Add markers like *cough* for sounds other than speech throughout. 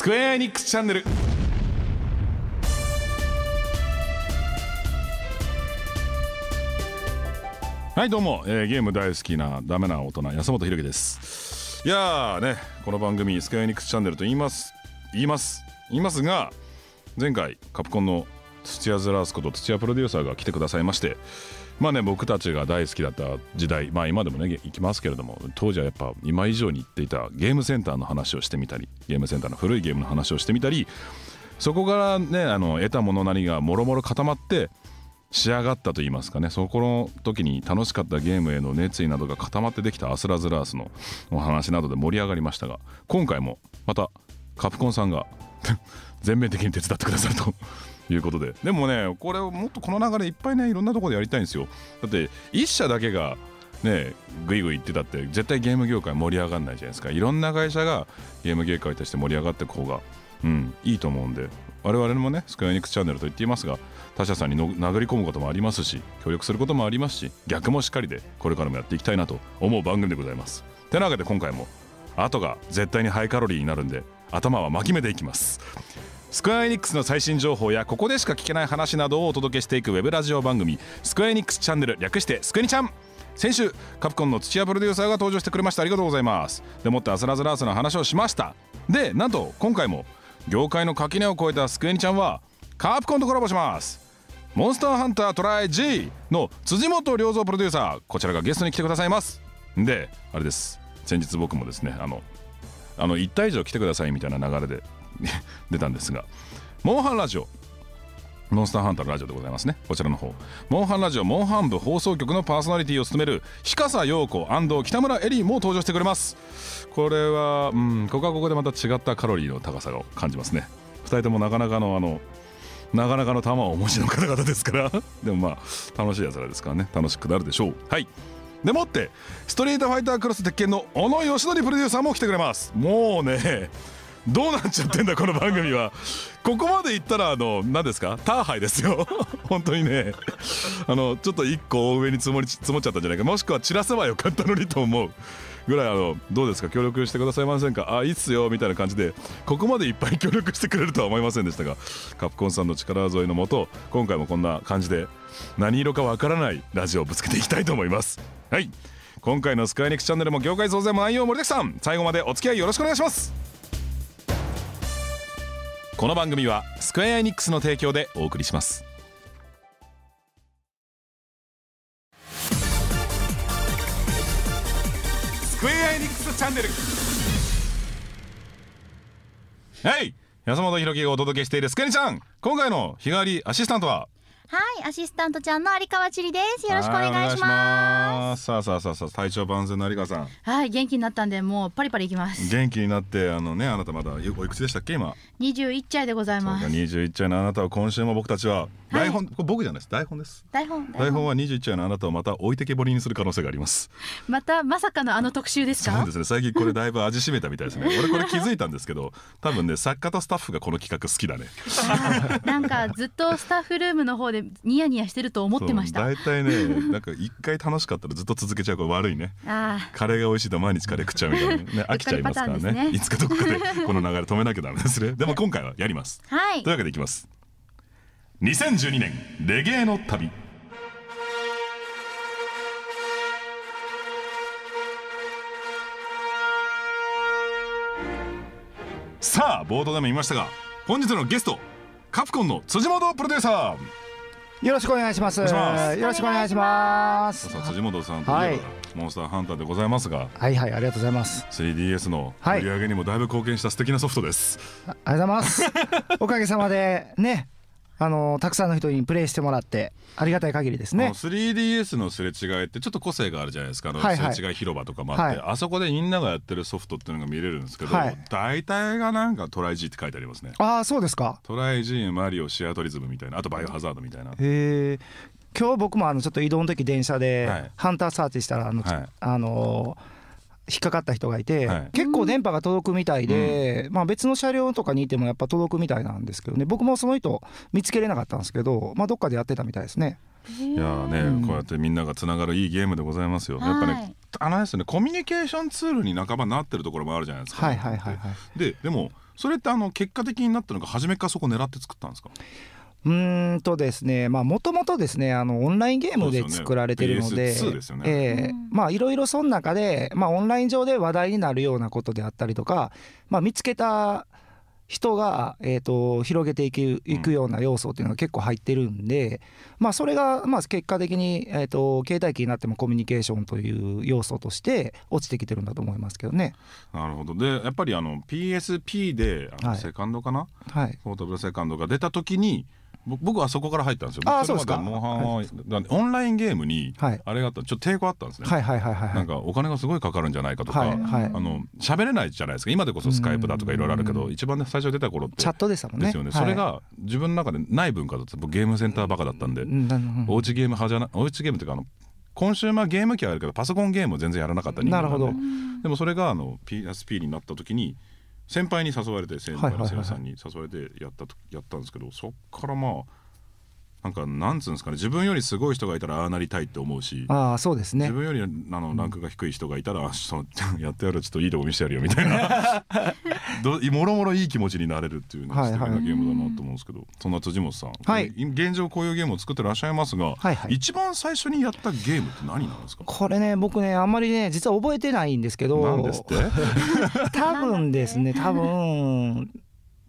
スクエアエニックスチャンネルはいどうも、えー、ゲーム大好きなダメな大人安本ひろきですいやねこの番組スクエアエニックスチャンネルと言います言います言いますが前回カプコンの土屋ズラスこと土屋プロデューサーが来てくださいましてまあね僕たちが大好きだった時代まあ今でもね行きますけれども当時はやっぱ今以上に行っていたゲームセンターの話をしてみたりゲームセンターの古いゲームの話をしてみたりそこからねあの得たものなりがもろもろ固まって仕上がったと言いますかねそこの時に楽しかったゲームへの熱意などが固まってできたアスラズラースのお話などで盛り上がりましたが今回もまたカプコンさんが全面的に手伝ってくださるということででもねこれをもっとこの流れいっぱいねいろんなところでやりたいんですよだって1社だけがねグイグイ言ってたって絶対ゲーム業界盛り上がんないじゃないですかいろんな会社がゲーム業界として盛り上がっていく方がうんいいと思うんで我々もねスクエアエニックスチャンネルと言っていますが他社さんに殴り込むこともありますし協力することもありますし逆もしっかりでこれからもやっていきたいなと思う番組でございますてなわけで今回も後が絶対にハイカロリーになるんで頭は巻き目でいきますスクエア・エニックスの最新情報やここでしか聞けない話などをお届けしていくウェブラジオ番組「スクエア・エニックスチャンネル」略して「スクエニちゃん」先週カプコンの土屋プロデューサーが登場してくれましたありがとうございますでもってアスラズラースの話をしましたでなんと今回も業界の垣根を越えたスクエニちゃんはカプコンとコラボしますモンスターハンタートライ G の辻本良三プロデューサーこちらがゲストに来てくださいますであれです先日僕もですねあのあの1体以上来てくださいみたいな流れで *laughs* 出たんですがモンハンラジオモンスターハンターのラジオでございますねこちらの方モンハンラジオモンハン部放送局のパーソナリティを務める日笠陽子北村エリーも登場してくれますこれはうんここはここでまた違ったカロリーの高さを感じますね2人ともなかなかのあのなかなかの球をお持ちの方々ですから *laughs* でもまあ楽しいやつらですからね楽しくなるでしょうはいでもってストリートファイタークロス鉄拳の小野義則プロデューサーも来てくれますもうねどうなっちゃってんだこの番組はここまでいったらあの何ですかターハイですよ *laughs* 本当にねあのちょっと1個上に積もり積もっちゃったんじゃないかもしくは散らせばよかったのにと思うぐらいあのどうですか協力してくださいませんかあいいっすよみたいな感じでここまでいっぱい協力してくれるとは思いませんでしたがカプコンさんの力添えのもと今回もこんな感じで何色かわからないラジオをぶつけていきたいと思いますはい今回の「スカイニクチャンネル」も業界総勢も内容盛りだくさん最後までお付き合いよろしくお願いしますこの番組はスクエアエニックスの提供でお送りしますスクエアエニックスチャンネルはい安本ひろきがお届けしているスクエニちゃん今回の日替わりアシスタントははいアシスタントちゃんの有川千里ですよろしくお願いしますさあさあさあさあ体調万全の有川さんはい元気になったんでもうパリパリいきます元気になってあのねあなたまだおいくつでしたっけ今二十一歳でございます二十一歳のあなたは、今週も僕たちは台本、これ僕じゃないです台本です台本台本は21話のあなたをまた置いてけぼりにする可能性がありますまたまさかのあの特集ですかそうですね最近これだいぶ味しめたみたいですね *laughs* 俺これ気づいたんですけど多分ね作家とスタッフがこの企画好きだね *laughs* なんかずっとスタッフルームの方でニヤニヤしてると思ってました大体ねなんか一回楽しかったらずっと続けちゃうこれ悪いねあカレーが美味しいと毎日カレー食っちゃうみたいなね *laughs* 飽きちゃいますからね、ね、いつかどこかでこの流れ止めなきゃダメですねでも今回はやります、はい、というわけでいきます2012年レゲエの旅さあ冒頭でも言いましたが本日のゲストカプコンの辻元プロデューサーよろしくお願いしますよろしくお願いします辻元さんといえば、はい、モンスターハンターでございますがはいはいありがとうございます 3DS の売り上げにもだいぶ貢献した素敵なソフトです、はい、ありがとうございます *laughs* おかげさまでねあのたくさんの人にプレイしてもらってありがたい限りですね 3DS のすれ違いってちょっと個性があるじゃないですかあの、すれ違い広場とかもあって、はい、あそこでみんながやってるソフトっていうのが見れるんですけど、はい、大体がなんかトライ G って書いてありますねああそうですかトライ G マリオシアトリズムみたいなあとバイオハザードみたいなへえ今日僕もあのちょっと移動の時電車で、ハンターサーチしたらあの、はい、あのー引っかかった人がいて、はい、結構電波が届くみたいで、うん、まあ、別の車両とかにいてもやっぱ届くみたいなんですけどね僕もその人見つけれなかったんですけど、まあ、どっかでやってたみたいですね。いやね、うん、こうやってみんながつながるいいゲームでございますよ、やっぱねあれですねコミュニケーションツールに半ばなってるところもあるじゃないですか。はいはいはいはい、ででもそれってあの結果的になったのが初めからそこ狙って作ったんですかうんとですね、まあ、もともとですね、あのオンラインゲームで作られてるので、そうですよね。まあ、いろいろその中で、まあ、オンライン上で話題になるようなことであったりとか、まあ、見つけた人が、えーと、広げていくいくような要素っていうのが結構入ってるんで、まあ、それが、まあ、結果的に、えーと、携帯機になってもコミュニケーションという要素として落ちてきてるんだと思いますけどね。なるほどでやっぱりあの PSP であのセカンドかな、はい、ポータブルセカンドが出た時に僕はそこから入ったんですよ。あそうですか。モンハンは、はい、オンラインゲームにあれがあったちょっと抵抗あったんですね。はいはいはいはい。なんかお金がすごいかかるんじゃないかとか、はいはい、あの喋れないじゃないですか。今でこそスカイプだとかいろいろあるけど、一番最初出た頃ってチャットでしたもんね。ですよね。それが自分の中でない文化だった。僕ゲームセンターばかだったんで、おうちゲーム派じゃな、い。おうちゲームっていうかあの。コンシューマーゲーム機はあるけどパソコンゲーム全然やらなかった人間なるほどでもそれがあの PSP になった時に先輩に誘われて先輩の生輩さんに誘われてやったやったんですけどそっからまあなんかなんつうんですかね自分よりすごい人がいたらああなりたいって思うしあそうですね自分よりあのランクが低い人がいたら、うん、その *laughs* やってやるちょっといいとこ見せてやるよみたいな *laughs* どもろもろいい気持ちになれるっていうのが素敵なゲームだなと思うんですけど、はいはい、そんな辻本さん、はい、現状こういうゲームを作ってらっしゃいますが、はいはい、一番最初にやったゲームって何なんですかこれね僕ねあんまりね実は覚えてないんですけどなんですって *laughs* 多分ですね多分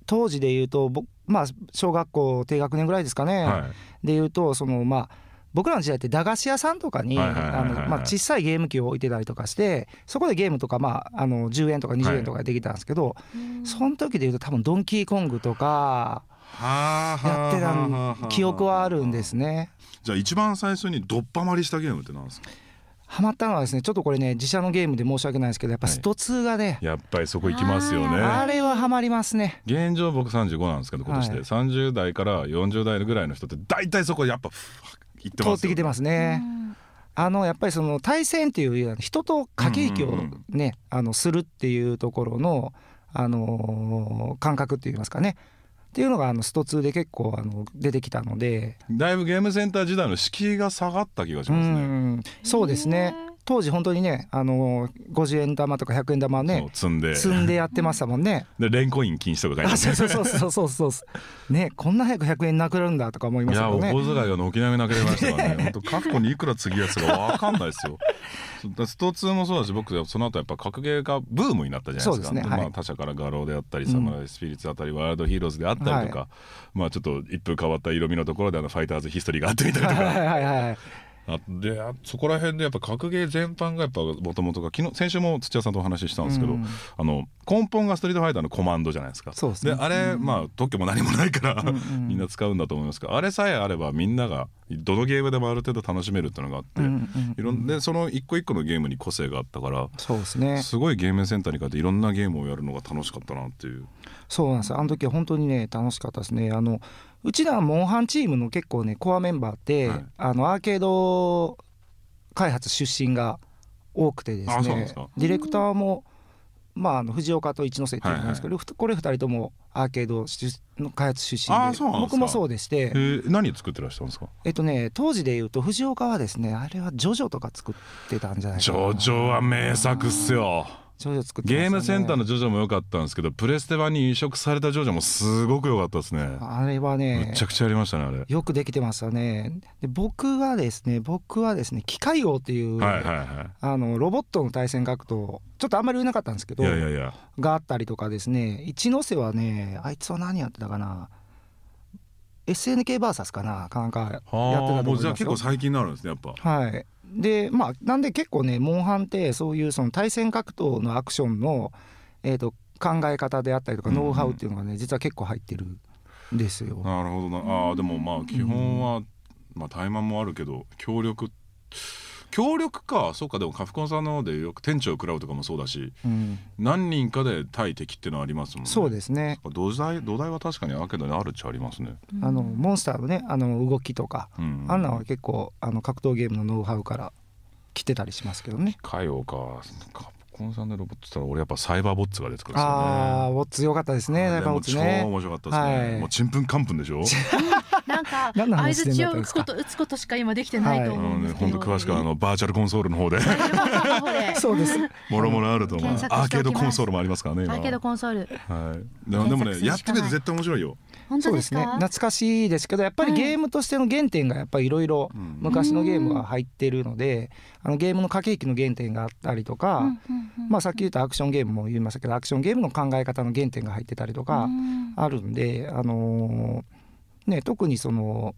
当時で言うとまあ小学校低学年ぐらいですかね、はい、で言うとそのまあ僕らの時代って駄菓子屋さんとかに小さいゲーム機を置いてたりとかしてそこでゲームとか、まあ、あの10円とか20円とかできたんですけど、はい、その時で言うと多分ドンキーコングとかやってた記憶はあるんですね。じゃあ一番最初にどっぱまりしたゲームって何ですかハマったのはですねちょっとこれね自社のゲームで申し訳ないですけどやっぱスト2がね、はい、やっぱりそこ行きますよねあれはハマりますね現状僕35なんですけど今年で、はい、30代から40代ぐらいの人って大体そこやっぱ行ってます、ね、通ってきてますねあのやっぱりその対戦っていう人と駆け引きをね、あのするっていうところのあのー、感覚って言いますかねっていうのがあのスト2で結構あの出てきたのでだいぶゲームセンター時代の敷居が下がった気がしますねそうですね当時本当にね、あのー、50円玉とか100円玉ね積んで積んでやってましたもんねでレンコイン禁止とか書いてあそうそうそうそうそうそうねこんな早く100円なくなるんだとか思いましたねいやお小遣いが軒並みなくなりましたからね本当過去にいくら継ぎやつが分かんないですよ *laughs* ストツもそうだし僕その後やっぱ格ゲーがブームになったじゃないですか、ねはい、まあ、他社から画廊であったりサムライスピリッツあったり、うん、ワールドヒーローズであったりとか、はい、まあちょっと一風変わった色味のところであのファイターズヒストリーがあってみたりとか、はいはいはいはい、あでそこら辺でやっぱ格ゲー全般がやっぱもともとが昨日先週も土屋さんとお話ししたんですけど、うん、あの根本がストリートファイターのコマンドじゃないですかそうです、ね、であれ、うん、まあ特許も何もないから *laughs* みんな使うんだと思いますけど、うんあれさえあればみんながどのゲームでもある程度楽しめるっていうのがあって、うんいろんでその一個一個のゲームに個性があったからそうですねすごいゲームセンターに帰っていろんなゲームをやるのが楽しかったなっていうそうなんですあの時は本当にね楽しかったですねあのうちのモンハンチームの結構ねコアメンバーって、はい、あのアーケード開発出身が多くてですねディレクターも、まあ、あの藤岡と一ノ瀬っていうんですけど、はいはい、これ2人ともアーケードの開発出身で僕もそうでして何作ってらっしゃるんですかえっとね当時でいうと藤岡はですねあれは「ジョジョ」とか作ってたんじゃないかなジョジョは名作っすよジョジョ作って、ね、ゲームセンターのジョジョも良かったんですけどプレステ版に移植されたジョジョもすごく良かったですねあれはねめちゃくちゃありましたねあれよくできてますよねで僕はですね僕はですね機械王っていう、はいはいはい、あのロボットの対戦格闘ちょっとあんまり売れなかったんですけどがあったりとかですね一ノ瀬はねあいつは何やってたかな SNK バーサスかななんかやってたと思いますよもうじゃあ結構最近になるんですねやっぱはいでまあなんで結構ねモンハンってそういうその対戦格闘のアクションの、えーと、考え方であったりとかノウハウっていうのがね、うん、実は結構入ってるんですよ。なるほどなあでもまあ基本は、うん、まあ、怠慢もあるけど協力って。協力かそうかでもカフコンさんの方でよく店長を食らうとかもそうだし、うん、何人かで対敵っていうのはありますもんねそうですね土台土台は確かにアーケードにあるっちゃありますね、うん、あのモンスターのねあの動きとか、うんあんなは結構あの格闘ゲームのノウハウから来てたりしますけどね。かよか。コンさんでロボットったら俺やっぱサイバーボッツが出てくるんですよねああボッツ良かったですねサイバーボッツね超面白かったですね、はい、もうちんぷんかんぷんでしょ *laughs* なんか相槌 *laughs* を打つこと打つことしか今できてないと思うんですけど、はい、本当詳しくあのバーチャルコンソールの方でそうです。*laughs* もろもろあると思う。アーケードコンソールもありますからね。アーケードコンソール。はい。でもでもねやってみて絶対面白いよ。本当ですね。懐かしいですけどやっぱりゲームとしての原点がやっぱりいろいろ昔のゲームが入ってるので、あのゲームの駆け引きの原点があったりとか、まあ、さっき言ったアクションゲームも言いましたけどアクションゲームの考え方の原点が入ってたりとかあるんで、あのー、ね、特にその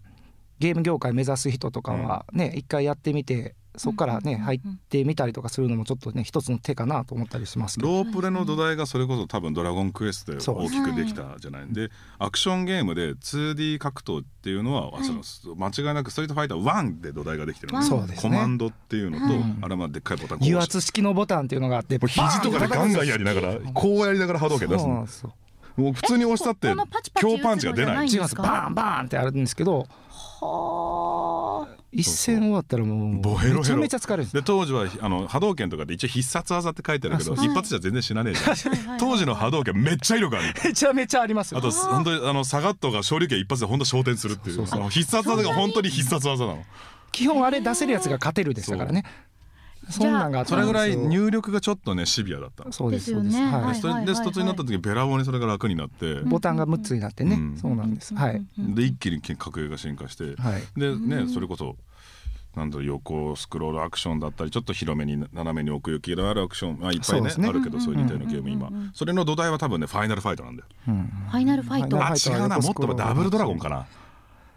ゲーム業界目指す人とかはね、うん、一回やってみてそこからね、入ってみたりとかするのもちょっとね一つの手かなと思ったりしますけどロープレの土台がそれこそ多分「ドラゴンクエスト」で大きくできたじゃないんで、はい、アクションゲームで 2D 格闘っていうのは、はい、間違いなく「ストリートファイター1」で土台ができてるので、ね、コマンドっていうのと、あれまでっかいボタン油圧式のボタンっていうのがあって肘とかでガンガンやりながらこうやりながら波動拳出すの。もう普通に押したって強パンチが出ないんですバーンバーンってあるんですけどはあ一戦終わったらもうめちゃめちゃ疲れるで当時はあの波動拳とかで一応必殺技って書いてあるけど一発じゃ全然死なねえじゃん当時の波動拳めっちゃ威力あるめちゃめちゃありますあと本当にあのサガットが昇竜拳一発で本当昇天するっていう必殺技が本当に必殺技なの基本あれ出せるやつが勝てるですからねそんなんがそれぐらい入力がちょっとねシビアだったそうですよねはいそれで一つになった時べらぼうにそれが楽になってボタンが6つになってね、そうなんです、はいで一気に格ゲが進化して、はい、でねそれこそなんだ横スクロールアクションだったりちょっと広めに斜めに奥行きのあるアクション、まあ、いっぱいね、ね、あるけどそういう似たようなゲーム今それの土台は多分ねファイナルファイトなんだよ、うん、ファイナルファイトあ違うなもっとダブルドラゴンかな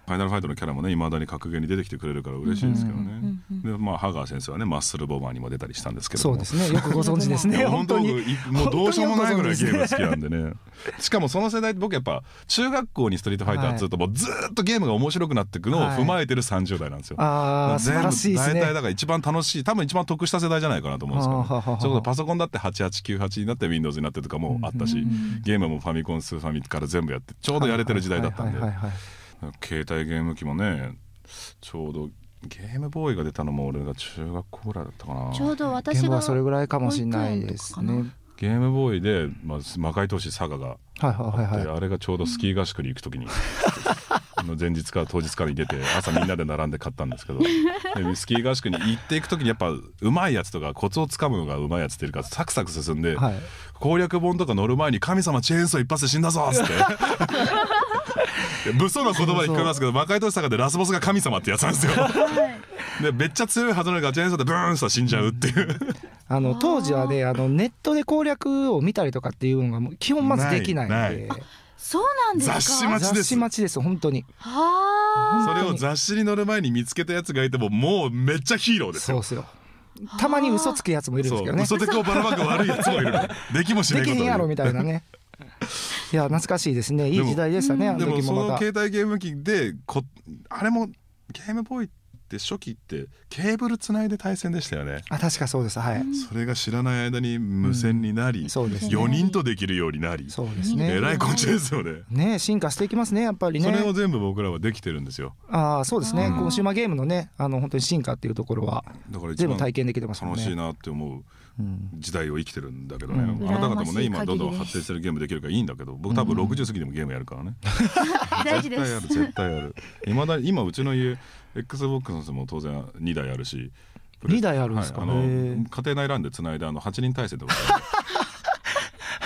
ファイナルファイトのキャラもねいまだに格言に出てきてくれるから嬉しいですけどね、うんうんうんでまあ、羽川先生はねマッスルボーマーにも出たりしたんですけどそうですねよくご存知ですね *laughs* 本当にもうどうしようもないぐらいゲーム好きなんでねしかもその世代僕やっぱ中学校に「ストリートファイターうともうずっとゲームが面白くなっていくのを踏まえてる30代なんですよ、はい、素晴らしいですね大体だから一番楽しい多分一番得した世代じゃないかなと思うんですけど、ね、はははパソコンだって8898になって Windows になってとかもあったし、うんうんうん、ゲームもファミコンスーファミから全部やってちょうどやれてる時代だったんで。はいはいはいはい携帯ゲーム機もねちょうどゲームボーイが出たのも俺が中学校ぐらいだったかなちょうど私がはそれぐらいかもしれないですねゲームボーイで、まあ、魔界投資佐賀があって、はいはいはいあれがちょうどスキー合宿に行く時に、に *laughs* の前日から当日からに出て朝みんなで並んで買ったんですけどでスキー合宿に行っていく時にやっぱうまいやつとかコツをつかむのがうまいやつっていうかサクサク進んで、はい、攻略本とか乗る前に「神様チェーンソー一発で死んだぞ!」っつって武装の言葉に聞こえますけど魔界都市坂でラスボスが神様ってやつなんですよ。でめっちゃ強いはずなのにガチャンさんでブーンと死んじゃうっていう。あの当時はねあのネットで攻略を見たりとかっていうのが基本まずできないんで。そうなんですか。雑誌待ちです。雑誌待ちです本当に。はあ。それを雑誌に載る前に見つけたやつがいてももうめっちゃヒーローですよ。そうですよ。たまに嘘つくやつもいるんですけどね。嘘でこうばらまく悪いやつもいる。できもしないこと。できんやろみたいなね。*laughs* いや懐かしいですねいい時代でしたねでもその携帯ゲーム機でこあれもゲームボーイで初期ってケーブルつないで対戦でしたよねあ確かそうですはいそれが知らない間に無線になり、うん、そうですね、4人とできるようになりそうですねえらいこっちですよねね進化していきますねやっぱりねそれを全部僕らはできてるんですよああそうですね、うコンシューマーゲームのねあの本当に進化っていうところはだから全部体験できてますね楽しいなって思う時代を生きてるんだけどね、うん、あなた方もね今どんどん発展してるゲームできるからいいんだけど僕多分60過ぎでもゲームやるからね、う *laughs* ん、絶対ある絶対あるいまだに今うちの家 XBOX のも当然2台あるし2台あるんですか、はあの家庭内 l a でつないであの8人体制で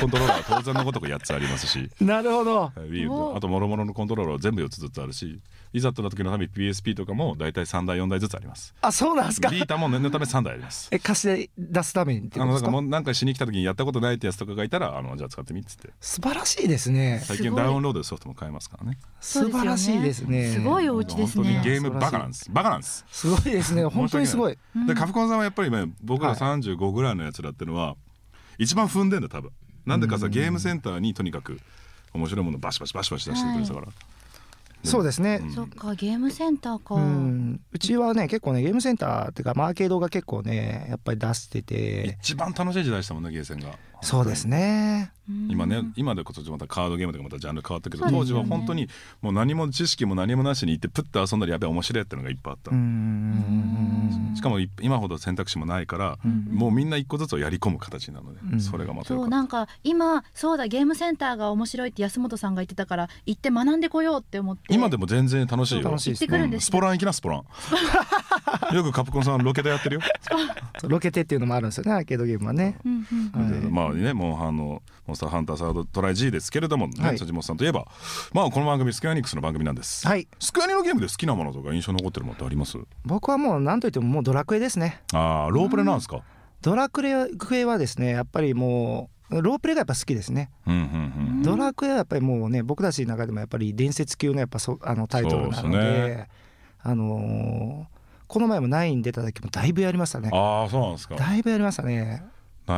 コントローラー当然のごとく8つありますし *laughs* なるほど w i あともろもろのコントローラー全部4つずつあるしいざとなった時のために PSP とかも大体3台4台ずつありますあそうなんですかビータも念のため3台ありますえ貸し出すためにあのなんかもうなんかしに来た時にやったことないってやつとかがいたらあのじゃあ使ってみっつって素晴らしいですね最近ダウンロードソフトも買えますからね素晴らしいですねすごいお家ですねゲームバカなんですバカなんですすごいですね *laughs* 本当にすごいでカプコンさんはやっぱりね僕ら35ぐらいのやつらってのは、一番踏んでんだ多分なんでかさゲームセンターにとにかく面白いものバシバシバシバシ出してくれてたから。はいそうですね、うん、そっかゲームセンターか、うん、うちはね結構ねゲームセンターっていうかマーケードが結構ねやっぱり出してて一番楽しい時代でしたもんねゲーセンがそうですね今ね今でこそまたカードゲームとかまたジャンル変わったけど、ね、当時は本当にもう何も知識も何もなしに行ってプッと遊んだらやべえ面白いってのがいっぱいあったしかも今ほど選択肢もないから、うん、もうみんな一個ずつをやり込む形なので、うん、それがまたそうなんか今そうだゲームセンターが面白いって安本さんが言ってたから行って学んでこようって思って今でも全然楽しいよ楽しいです、ねうん、スポラン行きなスポラン *laughs* よくカプコンさんロケでやってるよロケでっていうのもあるんですよねアーケードゲームはね、うんうん、まあねモンハンのモンスターハンターサードトライ G ですけれども、ねはい、辻本さんといえばまあこの番組スクエアニックスの番組なんです、はい、スクエアニのゲームで好きなものとか印象に残ってるものってあります僕はもう何といってももうドラクエですねああロープレなんですかドラクエはですねやっぱりもうロープレがやっぱ好きですね、ドラクエはやっぱりもうね僕たちの中でもやっぱり伝説級のやっぱそあのタイトルなので、ね、あのー、この前も9に出た時もだいぶやりましたねああそうなんですかだいぶやりましたね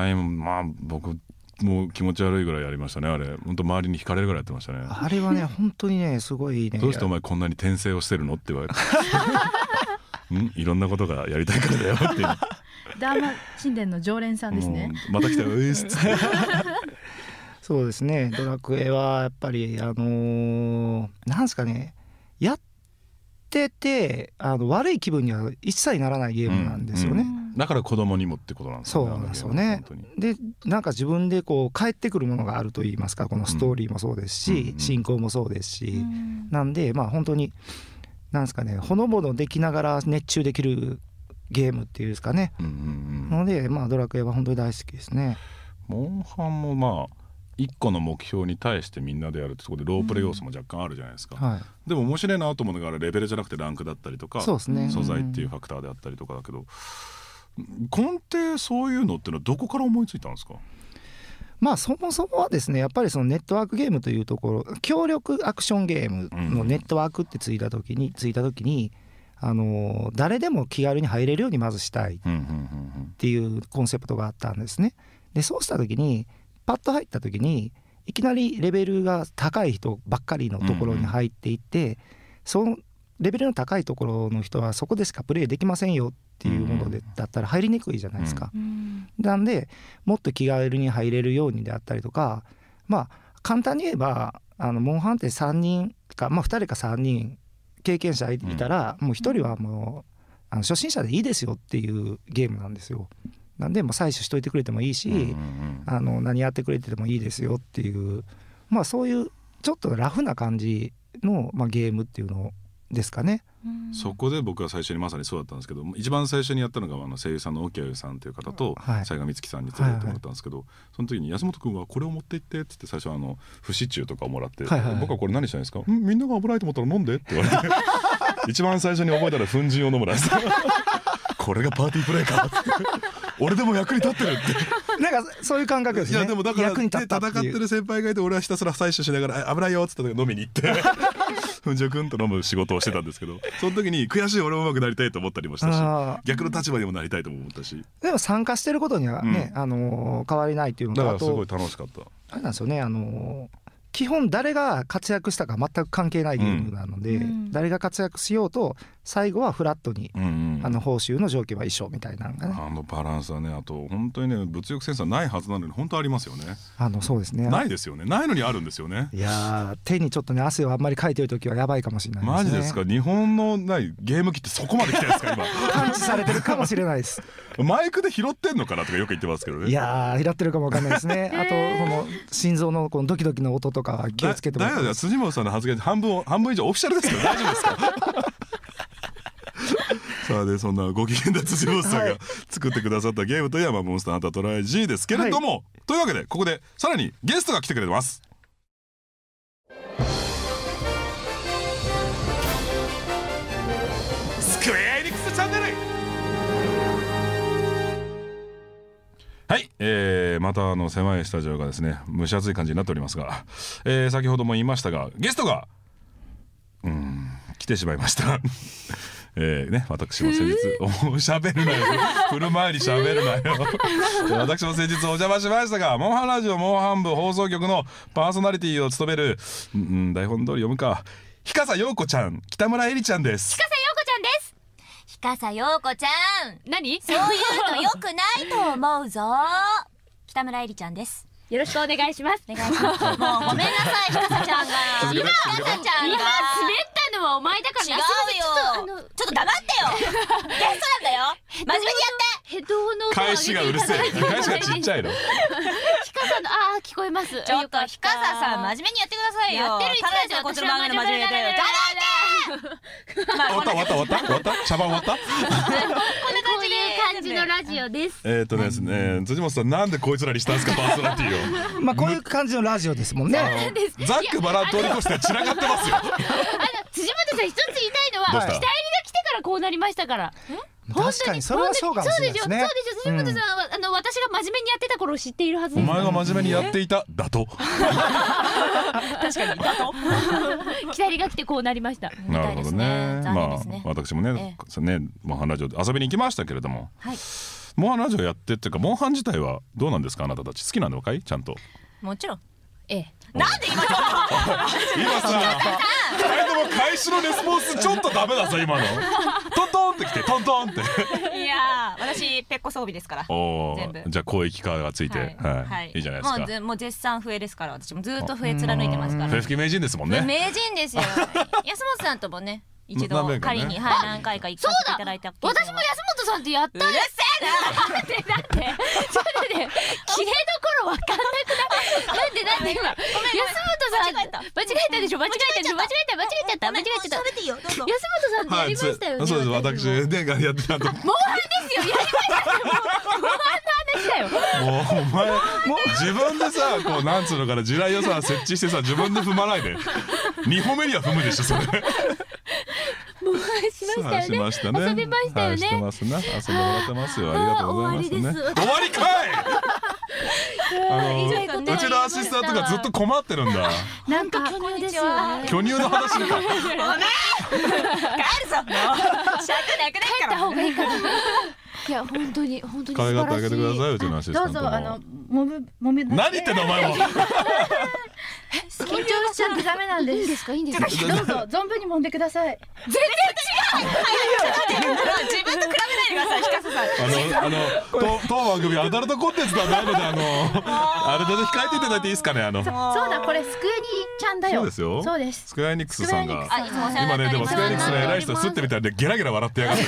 いまあ僕もう気持ち悪いぐらいやりましたねあれ本当周りに惹かれるぐらいやってましたねあれはね *laughs* 本当にねすごいねどうしてお前こんなに転生をしてるのって言われて *laughs* んいろんなことがやりたいからだよって *laughs* ダーマ神殿の常連さんですねまた来たようってそうですねドラクエはやっぱりあのー、なんですかねやっててあの悪い気分には一切ならないゲームなんですよね、うんだから子供にもってことなんですね。そうなんですよね。でなんか自分でこう帰ってくるものがあると言いますかこのストーリーもそうですし、うん、進行もそうですし、うん、なんでまあ本当になんですかねほのぼのできながら熱中できるゲームっていうんですかね。うんうんうん、のでまあドラクエは本当に大好きですね。モンハンもまあ1個の目標に対してみんなでやるってそこでロープレ要素も若干あるじゃないですか、うんはい、でも面白いなと思うのがレベルじゃなくてランクだったりとか、ね、素材っていうファクターであったりとかだけど、うん根底そういうのってのはどこから思いついたんですかまあそもそもはですねやっぱりそのネットワークゲームというところ協力アクションゲームのネットワークってついた時に、ついた時にあの誰でも気軽に入れるようにまずしたいっていうコンセプトがあったんですね。でそうした時にパッと入った時にいきなりレベルが高い人ばっかりのところに入っていって、そのレベルの高いところの人はそこでしかプレイできませんよっていうもので、だったら入りにくいじゃないですか。なんでもっと気軽に入れるようにであったりとかまあ簡単に言えばあのモンハンって3人か、まあ、2人か3人経験者いたら、もう1人はもうあの初心者でいいですよっていうゲームなんですよ。なんでも採取しといてくれてもいいし、あの何やってくれててもいいですよっていう、まあ、そういうちょっとラフな感じの、まあ、ゲームっていうのをですかね。そこで僕は最初にまさにそうだったんですけど一番最初にやったのがあの声優さんの沖合さんという方と雑賀美月さんに連れてってもらったんですけど、その時に「安本君はこれを持って行って」っつって最初あの不死中とかをもらって、僕はこれ何したんですか、みんなが危ないと思ったら飲んで」って言われて *laughs* 一番最初に覚えたら粉塵を飲むらしい *laughs* これがパーティープレイか俺でも役に立ってるってなんかそういう感覚ですねいやでもだから戦ってる先輩がいて俺はひたすら採取しながら「危ないよ」っつった時飲みに行って。じ *laughs* ョくんと飲む仕事をしてたんですけどその時に悔しい俺も上手くなりたいと思ったりもしたし逆の立場にもなりたいと思ったしでも参加してることにはね、うん、あの変わりないっていうのがすごい楽しかったあれなんですよねあの基本誰が活躍したか全く関係ないゲームなので、うん、誰が活躍しようと最後はフラットに、うんうん、あの報酬の条件は一緒みたいなのがねあのバランスはねあと本当にね物欲センサーないはずなのに本当ありますよねあのそうですねないですよねないのにあるんですよねいや手にちょっとね汗をあんまりかいてる時はやばいかもしれないです、ね、マジですか日本のないゲーム機ってそこまで来てるんですか今 *laughs* 感知されてるかもしれないですマイクで拾ってんのかなとかよく言ってますけどねいや拾ってるかもわかんないですね *laughs* あとこの心臓のこのドキドキの音とか気をつけてもらって大丈夫です辻本さんの発言半分半分以上オフィシャルですけど大丈夫ですかさあでそんなご機嫌な辻本さんが作ってくださったゲームといえば「モンスターハンタートライ G」ですけれども、はい、というわけでここでさらにゲストが来てくれてます。スクエアエクスチャンネルはい、えー、またあの狭いスタジオがですね蒸し暑い感じになっておりますが、えー、先ほども言いましたがゲストがうん来てしまいましたえーね、私も先日おしゃべるなよ振る舞いにしゃべるなよ *laughs* 私も先日お邪魔しましたがモンハンラジオモンハン部放送局のパーソナリティを務める、うん、台本通り読むか日笠陽子ちゃん北村えりちゃんです日笠陽子ちゃんです日笠陽子ちゃん何そういうのよくないと思うぞ北村えりちゃんですよろしくお願いします。お願いします。もうごめんなさい、ひかさちゃんが。今、ひかさちゃんが。今、滑ったのはお前だから。違うよ。ちょっと黙ってよ。*laughs* ゲストなんだよ。真面目にやって。ヘドの返しがうるせえ。返しがちっちゃいの。ひかさの、ああ、聞こえます。ちょっと、ひかささん、真面目にやってくださいよ。やってる一台じゃ、こちら側が真面目だよ。黙って *laughs* 終わった終わった終わった終わった茶番終わったこんな感じで感じのラジオですえっとですね辻本さんなんでこいつらにしたんですかパーソナリティを *laughs* まあこういう感じのラジオですもんねザックバラ通り越して散らかってますよ辻本さん一つ言いたいのは期待が来てからこうなりましたから確かにそれはそうかもしれないですねそうでしょ藤本さんは、あの私が真面目にやってた頃知っているはずお前が真面目にやっていただと確かにだと *laughs* 期待が来てこうなりましたなるほどね、まあ私もね、ねモンハンラジオで遊びに行きましたけれども、はい、モンハンラジオやってっていうかモンハン自体はどうなんですかあなたたち好きなのかいちゃんともちろんええなんで今ちょっと今さ二人とも返しのレスポンスちょっとダメだぞ今のトントンってきてトントンっていや私ペッコ装備ですから全部じゃあ広域カードがついてはいいいじゃないですかもう絶賛笛ですから私もずっと笛貫いてますから笛吹き名人ですもんね名人ですよ安本さんともね一度仮に、はい、何回か行かせていただいた私も安本さんとやったうるせえなだってだってそれで *laughs* 切れどころわかしょ間違えてる間違えてた間違えちゃった間違えちゃった安本さんっやりましたよね、そうです私ねがやってたとモンハンですよやりましたよ *laughs* もうお前もう自分でさこうなんつうのかな地雷予算設置してさ自分で踏まないで2歩目には踏むでしょそれもうしましたよね。遊びましたよね。ま遊んでもらってますよ。ありがとうございますね。終わりかあのうちのアシスタントがずっと困ってるんだ *laughs* なんか巨乳ですよ巨乳の話かおめえ帰るぞなくなった方がいいからいや本当に本当に可愛がってあげてくださいうちのアシスタントどうぞあのももめ何言ってんだお前も *laughs* 緊張しちゃってダメなんです。いいんですかいいんですか。どうぞ存分に揉んでください。全然違う。自分と比べないでください。ひかさん。あのあの当番組アダルトコンテンツではないのであのあれで控えていただいていいですかねあの。そうだこれスクエニちゃんだよ。そうですよ。そうです。スクエニックスさんが今ねでもスクエニックスの偉い人すってみたいでゲラゲラ笑ってやがって。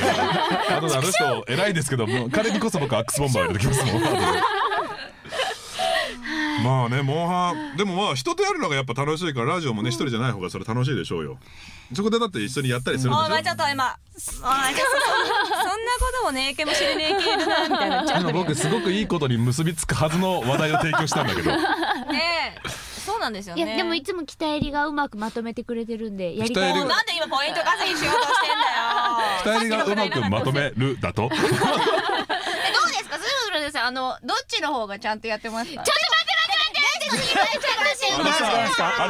あのあの人偉いですけども彼にこそ僕アックスボンバー入れてきますもん。まあねモンハンでもまあ人とやるのがやっぱ楽しいからラジオもね一人じゃない方がそれ楽しいでしょうよそこでだって一緒にやったりするんでしょお前ちょっと今そんなこともねえけもしれねえけどなみたいな僕すごくいいことに結びつくはずの話題を提供したんだけど *laughs* ねえそうなんですよねいやでもいつも北襟がうまくまとめてくれてるんでやりたいなんで今ポイント稼ぎしようとしてんだよ北襟がうまくまとめるだと *laughs* どうですかすルスルですあのどっちの方がちゃんとやってますかちょっと *laughs* あ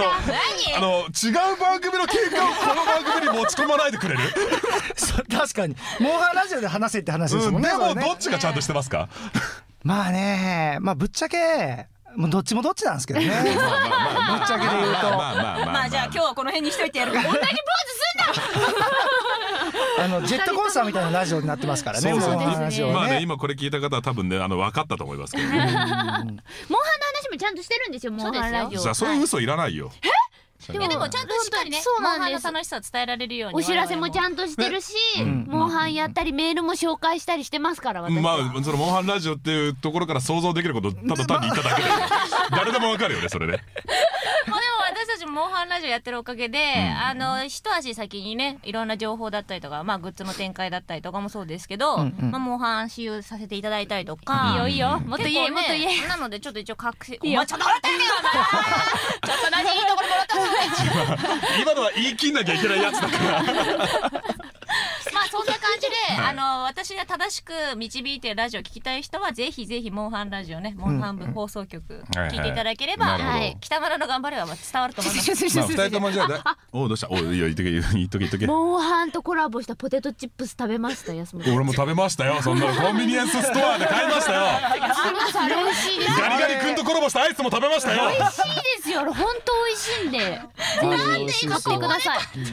の違う番組の経過をこの番組に持ち込まないでくれる *laughs* 確かにモンハンラジオで話せって話ですもんね、うん、でも、どっちがちゃんとしてますか、まあねまあぶっちゃけもうどっちもどっちなんですけどね。ぶっちゃけで言うと。まあじゃあ今日はこの辺にしといてやるから。女にポーズすんだ。あのジェットコースターみたいなラジオになってますからね。そうそうねまあね今これ聞いた方は多分ねあの分かったと思いますけど。モンハンもちゃんとしてるんですよモンハンラジオじゃあそういう嘘いらないよでもでもちゃんとしっかりねそうなんです楽しさを伝えられるようにお知らせもちゃんとしてるし、モンハンやったりメールも紹介したりしてますから私まあそのモンハンラジオっていうところから想像できることただ単に言っただけで *laughs* 誰でもわかるよねそれで、モンハンラジオやってるおかげで、あの、一足先にね、いろんな情報だったりとか、まあ、グッズの展開だったりとかもそうですけど、うんうん、まあ、モンハン使用させていただいたりとか。いいよいいよ。もっと言え、もっと言え。なので、ちょっと一応隠し、*laughs* ちょっと待ってちょっと何いいところもらった今のは言い切んなきゃいけないやつだから。*laughs* まあ、そんな感じで、あの、私が正しく導いてラジオ聞きたい人は、ぜひぜひ、モンハンラジオね、モンハン部放送局、聞いていただければ、北村の頑張れは伝わると思います。まあ、二人ともじゃあ、おどうしたおいいよ、言っとけ、いとけ、いとけ。モンハンとコラボしたポテトチップス食べましたよ、俺も食べましたよ、そんなコンビニエンスストアで買いましたよ。美味しいでガリガリ君とコラボしたアイスも食べましたよ。美味しいですよ、本当美味しいんで。なんで買ってください。*laughs*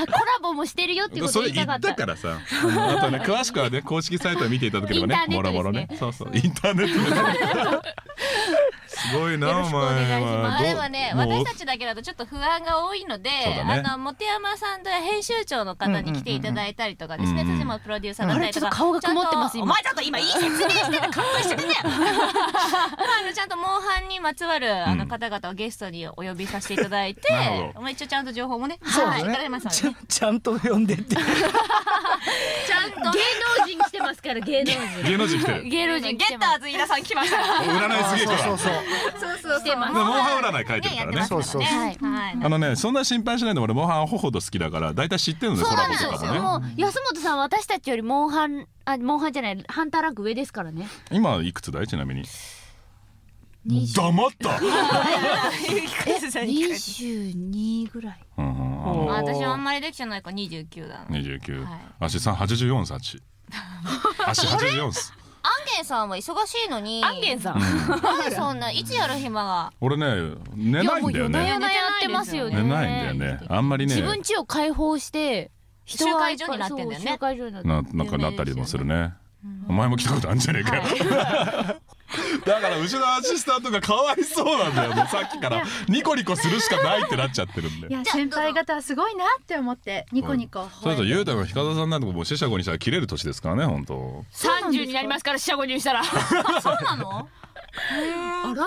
コラボもしてるよっていうこと言いたかった。からさあとね詳しくはね公式サイトを見ていただければねもろもろねそうそうインターネットですごいな、お前。前はね、私たちだけだとちょっと不安が多いので、あの、本山さんと編集長の方に来ていただいたりとかですね、辻もプロデューサーだったりとか。顔が曇ってます、お前ちょっと今いい説明してた、かっこいいしてたよ。あの、ちゃんとモンハンにまつわる、あの、方々をゲストにお呼びさせていただいて、お前一応ちゃんと情報もね、はい、いただきます。ちゃんと呼んでって。ちゃんと芸能人来てますから、芸能人。芸能人来てる。芸能人、ゲッターズ飯田さん来ました。*laughs* 占いすげえから。そうそう。そうそうそう。モンハン占い書いてるからね。そうそうあのねそんな心配しないで俺モンハンほほど好きだから大体知ってるのねコラボとかね。もう安本さん私たちよりモンハンあモンハンじゃないハンターランク上ですからね。今いくつだいちなみに。黙った。*laughs* 二十二ぐらい。私はあんまりできてないから二十九だ二十九。足さん八十四歳。*laughs* 足八十四アンゲンさんは忙しいのにアンゲンさんなんでそんないつやる暇が俺ね寝ないんだよね夜なやってますよね寝ないんだよねあんまりね自分家を解放して集会所になってんだよねななんかなったりもするねお前も来たことあるんじゃねえかよだから後ろのアシスタントがかわいそうなんだよねさっきからニコニコするしかないってなっちゃってるんでいや先輩方はすごいなって思ってニコニコ、うん、そうそう雄太の深田さんなんてもう四捨五にしたら切れる年ですからね本当三十になりますから四捨五にしたらそうなの争いが良い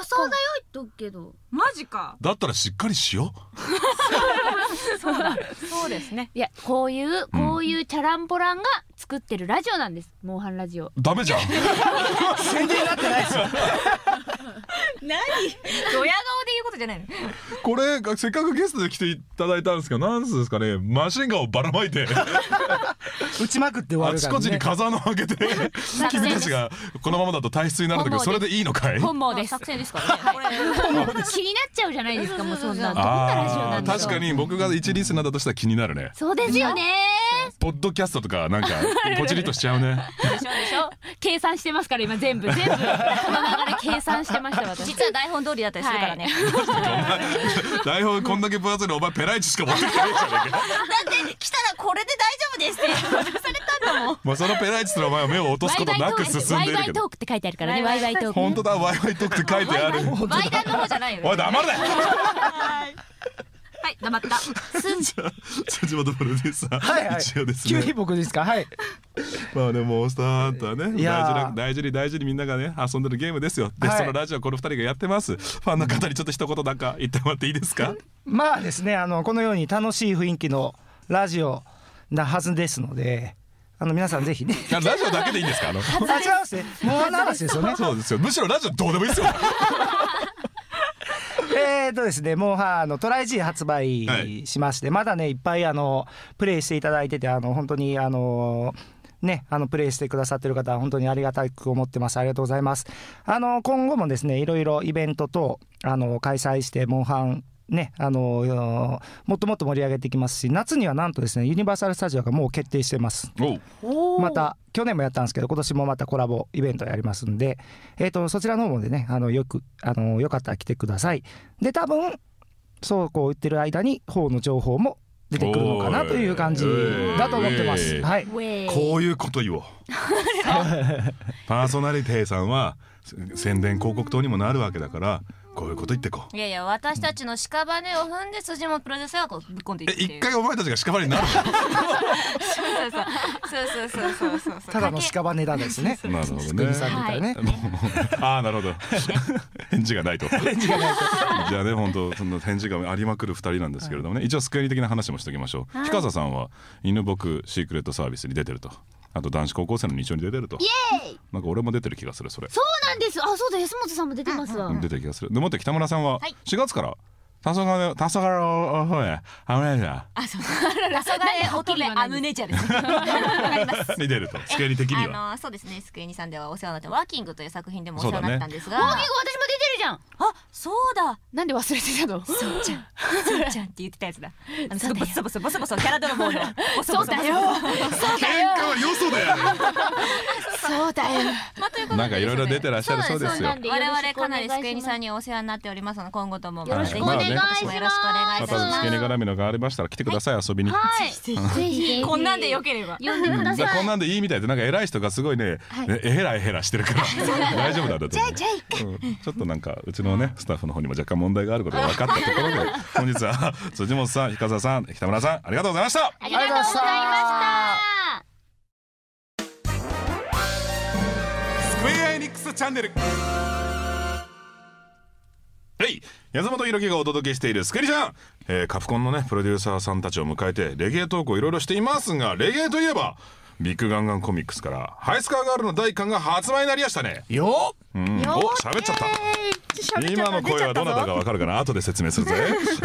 とけどマジかだったらしっかりしようそうだそうですねいやこういうこういうチャランポランが作ってるラジオなんです、モンハンラジオダメじゃん宣伝になってないですよ *laughs* 何ドヤ顔で言うことじゃないのこれせっかくゲストで来ていただいたんですけどなんですかねマシンガンをばらまいて打ちまくって終わる、ね、あちこちに風穴を開けて君たちがこのままだと体質になるんだけどそれでいいのかい本望です作戦ですからね、はい、こ気になっちゃうじゃないですかもうそんなどんなラジオなんだ確かに僕が一リスナーだとしたら気になるねそうですよねポッドキャストとかなんかポチリとしちゃうねでしょでしょ計算してますから今全部全部この流れ計算してました私実は台本通りだったりするからね、*laughs* 台本こんだけ分厚いのお前ペライチしか持ってないじゃねだって来たらこれで大丈夫ですってされたんだもんまあそのペライチすらお前は目を落とすことなく進んでるけどワイワイトークって書いてあるからねワイワイトーク本当だワイワイトークって書いてあるワイダンの方じゃないよい黙れ *laughs* はい黙ったすんじゃあ辻元プロデはいはい、一応です急に僕ですかはい *laughs* まあでも「オスターハンターね」大事な大事に大事にみんながね遊んでるゲームですよで、はいそのラジオこの二人がやってますファンの方にちょっと一言なんか言ってもらっていいですかまあですねあのこのように楽しい雰囲気のラジオなはずですのであの皆さんぜひねラジオだけでいいんですかあのあ違いますねモアナ話ですよねそうですよむしろラジオどうでもいいですよえっとですねもうあのトライ G 発売しまして、はい、まだねいっぱいあのプレイしていただいててあの本当にあのね、あのプレイしてくださってる方は本当にありがたく思ってます。ありがとうございます。あの今後もですね、いろいろイベント等あの開催してモンハンね、あのもっともっと盛り上げていきますし夏にはなんとですねユニバーサル・スタジオがもう決定してますまた去年もやったんですけど今年もまたコラボイベントやりますんで、えーと、そちらの方もでねあのよくあのよかったら来てくださいで多分そうこう言ってる間に方の情報も出てくるのかなという感じだと思ってます。えー、はい。こういうことよ。*laughs* パーソナリティさんは宣伝広告塔にもなるわけだから。こういうこと言ってこういやいや私たちの屍を踏んで筋もプロデューサーがこうぶっこんでいって一回お前たちが屍になるそうそうそうそうそうそうただの屍だですねなるほどねね、ねああなるほど返事がないと返事がないとじゃあね本当その返事がありまくる二人なんですけれどもね、一応スクエニ的な話もしておきましょう、はい、日笠さんは犬僕シークレットサービスに出てるとあと男子高校生の日常に出てるとイイ。ーなんか俺も出てる気がするそれそうなんですあそうだ安本さんも出てますわ、出てる気がするでもって北村さんは四月から黄昏黄昏おそえアムネジャあそう *laughs* 黄昏乙女アムネジャです出ると机に的にはあのそうですね机にさんではお世話になってワーキングという作品でもお世話になったんですが、ワーキング私もゃんあそうだなんで忘れてたのそうちゃんそうちゃんって言ってたやつだ *laughs* あのちょボソボソボソボソキャラドラゴンのそうだよそうだよ喧嘩はよそだよそうだよ。*laughs* まあ、なんかいろいろ出てらっしゃるそうですよ。我々かなりスクエニさんにお世話になっておりますので、今後ともよろしくお願いします。よろしくお願いします。またスクエニ絡みのがありましたら来てください遊びに。はい。ぜぜひひこんなんでよければ。んでこんなんでいいみたいでなんか偉い人がすごいね、えらえへらしてるから大丈夫だと。じゃじゃちょっとなんかうちのねスタッフの方にも若干問題があることが分かったところで、*laughs* 本日は辻本さん、氷川さん、北村さんありがとうございました。ありがとうございました。エニックスチャンネルはい安本弘樹がお届けしているスクリちゃん、えー、カプコンのねプロデューサーさんたちを迎えてレゲエトークをいろいろしていますがレゲエといえばビッグガンガンコミックスからハイスカーガールの第一巻が発売になりましたねよっ、うん、よお喋っちゃった今の声はどなたかわかるかな後で説明するぜ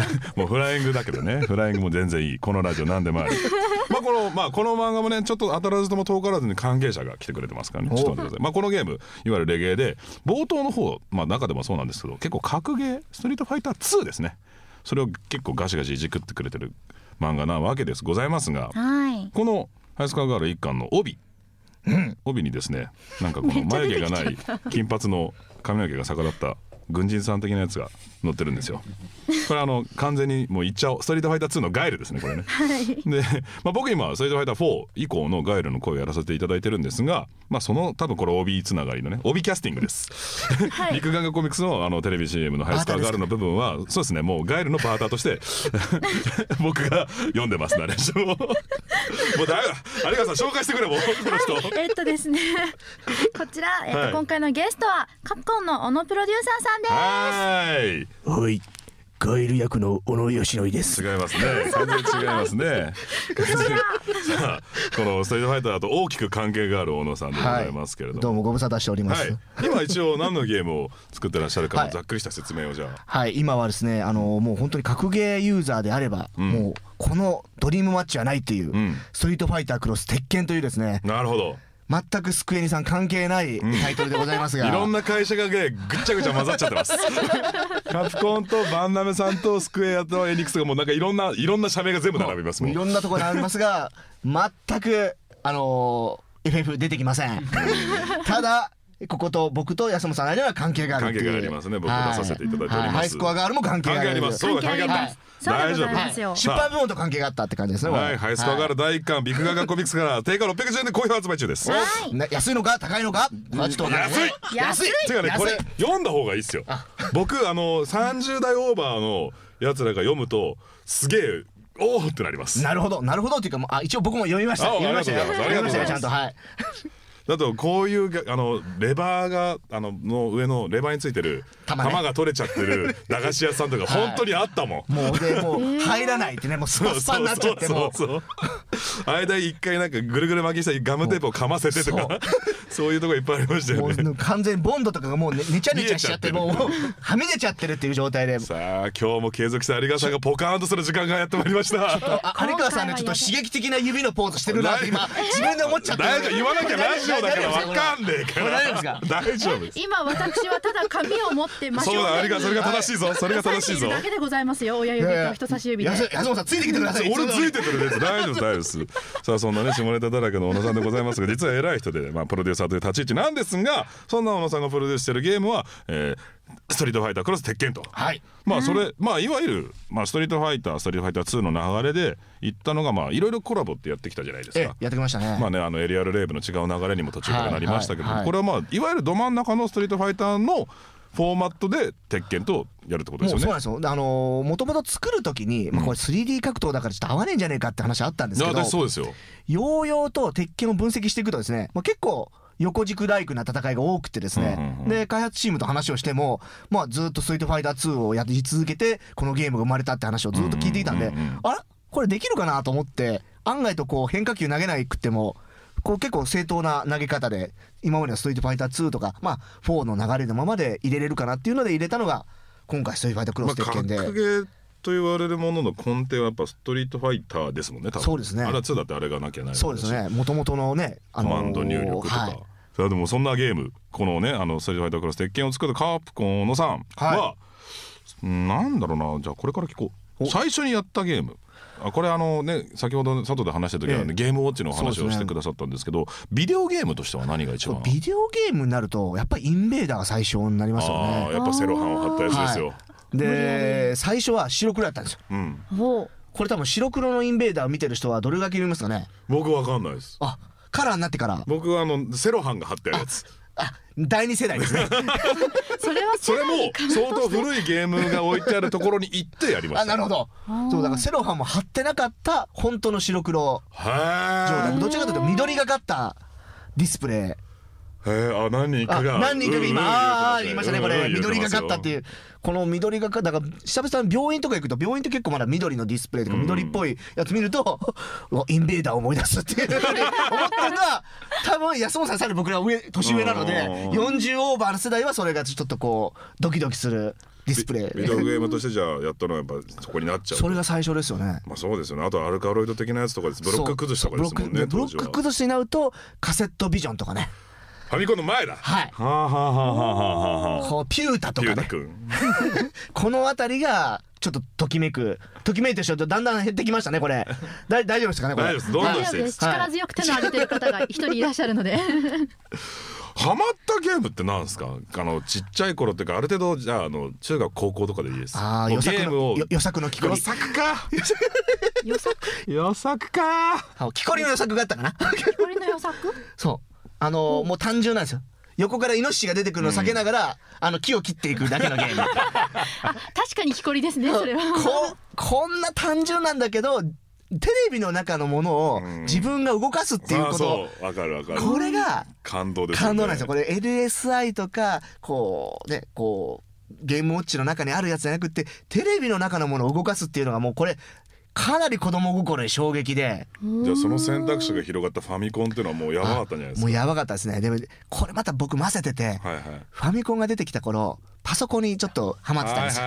*laughs* もうフライングだけどねフライングも全然いいこのラジオ何でもあり *laughs* まあこのまあこの漫画もねちょっと当たらずとも遠からずに関係者が来てくれてますからねちょっと待ってくださいまあこのゲームいわゆるレゲエで冒頭の方まあ中でもそうなんですけど結構格ゲーストリートファイター2ですねそれを結構ガシガシいじくってくれてる漫画なわけですございますが、はい、このハイスカーガール一巻の帯、うん、帯にですねなんかこの眉毛がない金髪の髪の毛が逆立った軍人さん的なやつが乗ってるんですよ。これあの完全にもういっちゃおうストリートファイター2のガイルですねこれね。はい、で、まあ、僕今ストリートファイター4以降のガイルの声をやらせていただいてるんですが、まあ、その多分これ帯つながりのね帯キャスティングです。はい、ビ眼グコミックスのあのテレビ CM の「ハイスターガール」の部分はそうですねもうガイルのバーターとして僕が読んでますナレーションを。もうだ有川さん紹介してくれもう、はい、えっとですねこちら、えっと今回のゲストはカプコンの小野プロデューサーさんです。はいはいガイル役の小野義則です違いますね全然違いますねさあこのストリートファイターと大きく関係がある小野さんでございますけれども、はい、どうもご無沙汰しております、はい、今一応何のゲームを作ってらっしゃるかざっくりした説明をじゃあはい、今はですねあのもう本当に格ゲーユーザーであれば、うん、もうこのドリームマッチはないっていう、うん、ストリートファイタークロス鉄拳というですねなるほど全くスクエニさん関係ないタイトルでございますが、いろんな会社がねぐっちゃぐちゃ混ざっちゃってます *laughs* カプコンとバンナムさんとスクエアとエニックスがもうなんかいろんないろんな社名が全部並びますもんいろんなところ並びますが全くあのー FF 出てきません *laughs* ただここと僕と安本さん間には関係がある関係がありますね僕出させていただいております、はい、ハイスコアガールも関係がありますそう関係あります大丈夫出版部門と関係があったって感じですねはいハイスコアガール第一巻ビッグガガコミックスから定価 *laughs* 六百0円で好評発売中です安いのか高いのかまあ、ちょっと安い安いてかねこれ読んだ方がいいですよ僕あの三十代オーバーのやつらが読むとすげえおおってなりますなるほどなるほどっていうかあ一応僕も読みました読みました読みましたちゃんとはい *laughs* だとこういうあのレバーがあのの上のレバーについてる玉,、が取れちゃってる駄菓子屋さんとか本当にあったもん、もうでもう入らないってねもうスパスパになっちゃってもう間一回なんかぐるぐる巻きしたガムテープをかませてとか *laughs* そういうとこいっぱいありましたよね完全ボンドとかがもうねちゃねちゃしちゃってもうはみ出ちゃってるっていう状態で *laughs* さあ今日も継続した有川さんがポカーンとする時間がやってまいりました有川さんねちょっと刺激的な指のポーズしてるなって今自分で思っちゃった大丈夫言わなきゃラジオだからわかんねえから大丈夫です今私はただ紙を持ってましそうだあれがそれが正しいぞそれが正しいぞだけでございますよ親指と人差し指で安本さんついてきてください俺ついてくるです大丈夫大丈夫ですさあそんなね下ネタだらけの小野さんでございますが実は偉い人でまあプロデューサーという立ち位置なんですがそんな小野さんがプロデュースしてるゲームはえーストリートファイタークロス鉄拳と、はい、まあそれ、うん、まあいわゆる、まあ、ストリートファイターストリートファイター2の流れで行ったのがまあいろいろコラボってやってきたじゃないですかやってきましたねまあねあのエリアルレーブの違う流れにも途中からなりましたけど、はいはい、これはまあいわゆるど真ん中のストリートファイターのフォーマットで鉄拳とやるってことですよね。もうあのー、もともと作る時に、まあ、これ 3D 格闘だからちょっと合わねえんじゃねえかって話あったんですけど、うん、そうですよ。ヨーヨーと鉄拳を分析していくとですね、まあ、結構横軸大工な戦いが多くてですね、うんうんうん、で開発チームと話をしても、まあ、ずっと「ストリートファイター2」をやり続けてこのゲームが生まれたって話をずっと聞いていたんで、うんうんうんあれこれできるかなと思って案外とこう変化球投げないくってもこう結構正当な投げ方で今までの「ストリートファイター2」とか、まあ、4の流れのままで入れれるかなっていうので入れたのが今回「ストリートファイタークロス」鉄拳で。まあと言われるものの根底はやっぱストリートファイターですもんね多分そうですねあれは2だってあれがなきゃないそうですねもともとのね、コマンド入力とか、はい、でもそんなゲームこのねあのストリートファイタークロス鉄拳を作るカープコンのさんは、はい、なんだろうなじゃあこれから聞こう最初にやったゲームあこれあのね先ほど外で話した時は、ね、ええ、ゲームウォッチの話をしてくださったんですけど、ね、ビデオゲームとしては何が一番ビデオゲームになるとやっぱりインベーダーが最初になりますよねやっぱセロハンを貼ったやつですよ、はい、で最初は白黒やったんですよ、うん、これ多分白黒のインベーダーを見てる人はどれだけ見ますかね僕わかんないですあカラーになってから僕はあのセロハンが貼ってあるやつあ第二世代ですね *laughs* それはそれも相当古いゲームが置いてあるところに行ってやりましたあなるほどそうだからセロハンも貼ってなかった本当の白黒はい。どちらかというと緑がかったディスプレイえー、あ何人かが何人かが今、うんうん、ああ言いましたねこれ、うんうん、緑がかったっていうこの緑がかっただから久々に病院とか行くと病院って結構まだ緑のディスプレイとか緑っぽいやつ見ると、*laughs* うん、インベーダーを思い出すっていう思ってるのは *laughs* 多分安本さんさらに僕ら上年上なので40オーバーの世代はそれがちょっとこうドキドキする。ディスプレイビデオゲームとしてじゃあやったのはやっぱそこになっちゃう *laughs* それが最初ですよねまあそうですよねあとアルカロイド的なやつとかですブロック崩したとかですもんねブロック崩しになるとカセットビジョンとかねファミコンの前だはいはあはあはあはあこうピュータとかね *laughs* この辺りがちょっとときめくときめいてしょ。だんだん減ってきましたねこれ大大丈夫ですかねこれ大丈夫ですどんどんしてです力強く手の上げてる方が一人いらっしゃるのでハマったゲームってなんですかあのちっちゃい頃っていうかある程度じゃああの中学高校とかでいいですああ予作の予作の木こり予作か *laughs* 予作予作か木こりの予作があったかな木こりの予作そうあの、もう単純なんですよ。横からイノシシが出てくるのを避けながら、あの木を切っていくだけのゲーム。あ *laughs* 確かに木こりですね、それは。こ、こんな単純なんだけど、テレビの中のものを自分が動かすっていうこと。わ、うん、かるわかる。これが感動です、ね、感動なんですよ。これ LSI とか、こう、ね、こう、ゲームウォッチの中にあるやつじゃなくて、テレビの中のものを動かすっていうのがもうこれ、かなり子供心に衝撃でじゃあその選択肢が広がったファミコンっていうのはもうやばかったんじゃないですかもうやばかったですねでもこれまた僕混ぜてて、はいはい、ファミコンが出てきた頃パソコンにちょっとハマってたんですよ